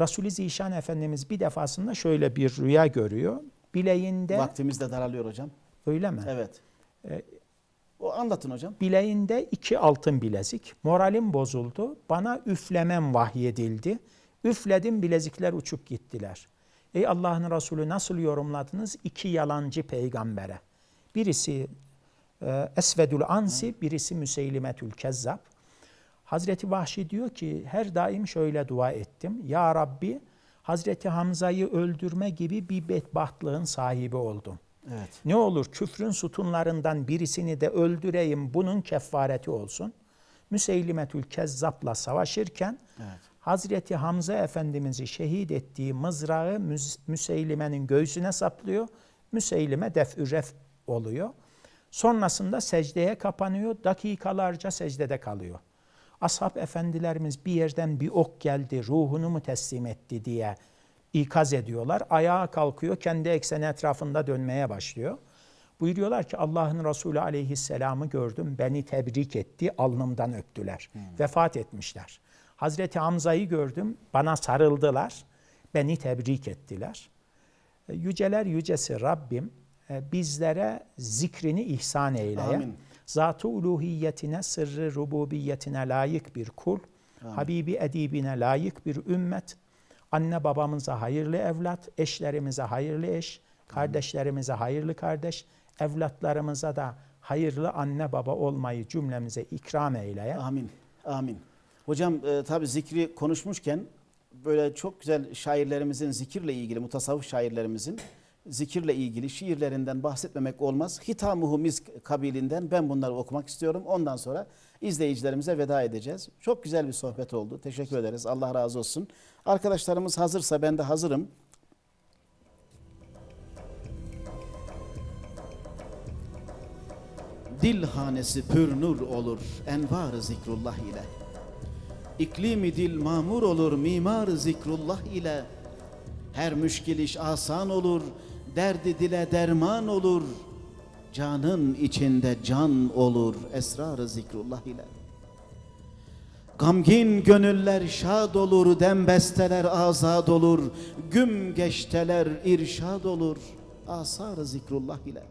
Resulü Zişan Efendimiz bir defasında şöyle bir rüya görüyor. Bileğinde... Vaktimiz de daralıyor hocam. Öyle mi? Evet. E, o anlatın hocam. Bileğinde iki altın bilezik. Moralim bozuldu. Bana üflemem vahyedildi. Üfledim bilezikler uçup gittiler. Ey Allah'ın Resulü nasıl yorumladınız İki yalancı peygambere? Birisi e, Esvedül Ansi, birisi Müseylimetül Kezzab. Hazreti Vahşi diyor ki her daim şöyle dua ettim. Ya Rabbi Hazreti Hamza'yı öldürme gibi bir bedbahtlığın sahibi oldum. Evet. Ne olur küfrün sütunlarından birisini de öldüreyim bunun kefareti olsun. Müseylimetül Kezzap'la savaşırken evet. Hazreti Hamza Efendimiz'i şehit ettiği mızrağı Müseylime'nin göğsüne saplıyor. Müseylime def ref oluyor. Sonrasında secdeye kapanıyor. Dakikalarca secdede kalıyor ashab efendilerimiz bir yerden bir ok geldi, ruhunu mu teslim etti diye ikaz ediyorlar. Ayağa kalkıyor, kendi ekseni etrafında dönmeye başlıyor. Buyuruyorlar ki Allah'ın Resulü aleyhisselamı gördüm, beni tebrik etti, alnımdan öptüler. Hmm. Vefat etmişler. Hazreti Hamza'yı gördüm, bana sarıldılar, beni tebrik ettiler. E, yüceler yücesi Rabbim e, bizlere zikrini ihsan eyleye. Amin Zat-ı uluhiyetine, sırrı rububiyetine layık bir kul, Amin. Habibi edibine layık bir ümmet, anne babamıza hayırlı evlat, eşlerimize hayırlı eş, kardeşlerimize hayırlı kardeş, evlatlarımıza da hayırlı anne baba olmayı cümlemize ikram eyleye. Amin. Amin. Hocam e, tabi zikri konuşmuşken böyle çok güzel şairlerimizin zikirle ilgili mutasavvıf şairlerimizin zikirle ilgili şiirlerinden bahsetmemek olmaz. Hitamuhu Misk kabilinden ben bunları okumak istiyorum. Ondan sonra izleyicilerimize veda edeceğiz. Çok güzel bir sohbet oldu. Teşekkür ederiz. Allah razı olsun. Arkadaşlarımız hazırsa ben de hazırım. Dilhanesi hanesi pür nur olur envar zikrullah ile. İklimi dil mamur olur mimar zikrullah ile. Her müşkil iş asan olur, derdi dile derman olur. Canın içinde can olur esrarı zikrullah ile. Gamgin gönüller şad olur, dembesteler azad olur, güm geçteler irşad olur, asar zikrullah ile.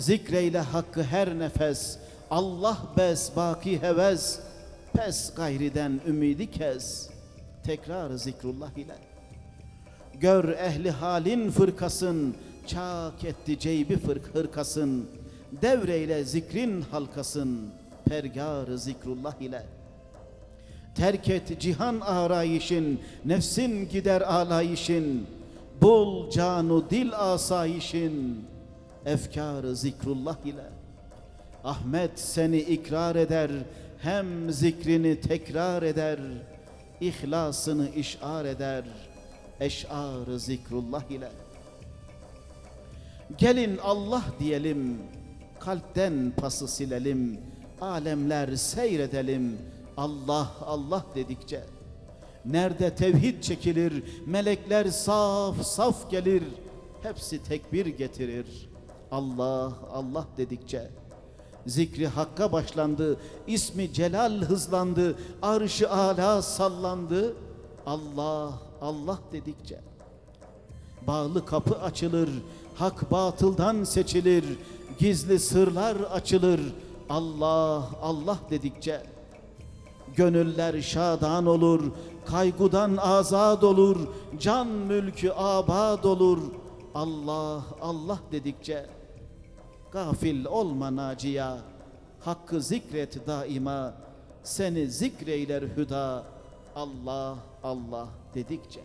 Zikreyle hakkı her nefes, Allah bes baki heves, pes gayriden ümidi kez tekrar zikrullah ile. Gör ehli halin fırkasın, çak etti ceybi fırk hırkasın. Devreyle zikrin halkasın, pergar zikrullah ile. Terk et cihan arayışın, nefsin gider alayışın. Bul canu dil asayişin, efkar zikrullah ile. Ahmet seni ikrar eder, hem zikrini tekrar eder, ihlasını işar eder.'' eşarı zikrullah ile. Gelin Allah diyelim, kalpten pası silelim, alemler seyredelim. Allah Allah dedikçe nerede tevhid çekilir, melekler saf saf gelir, hepsi tekbir getirir. Allah Allah dedikçe zikri hakka başlandı, ismi celal hızlandı, arşı ala sallandı. Allah Allah dedikçe bağlı kapı açılır, hak batıldan seçilir, gizli sırlar açılır. Allah, Allah dedikçe gönüller şadan olur, kaygudan azad olur, can mülkü abad olur. Allah, Allah dedikçe gafil olma naciya, hakkı zikret daima, seni zikreyler hüda. Allah, Allah dedikçe.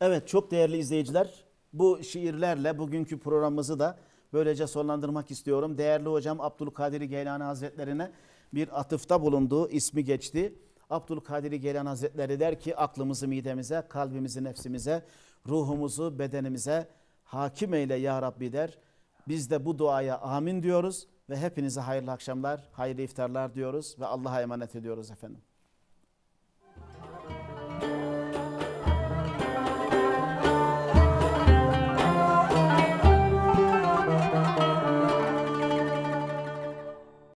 Evet çok değerli izleyiciler bu şiirlerle bugünkü programımızı da böylece sonlandırmak istiyorum. Değerli hocam Abdülkadir Geylani Hazretlerine bir atıfta bulunduğu ismi geçti. Abdülkadir Geylani Hazretleri der ki aklımızı midemize, kalbimizi nefsimize, ruhumuzu bedenimize hakim eyle ya Rabbi der. Biz de bu duaya amin diyoruz ve hepinize hayırlı akşamlar, hayırlı iftarlar diyoruz ve Allah'a emanet ediyoruz efendim.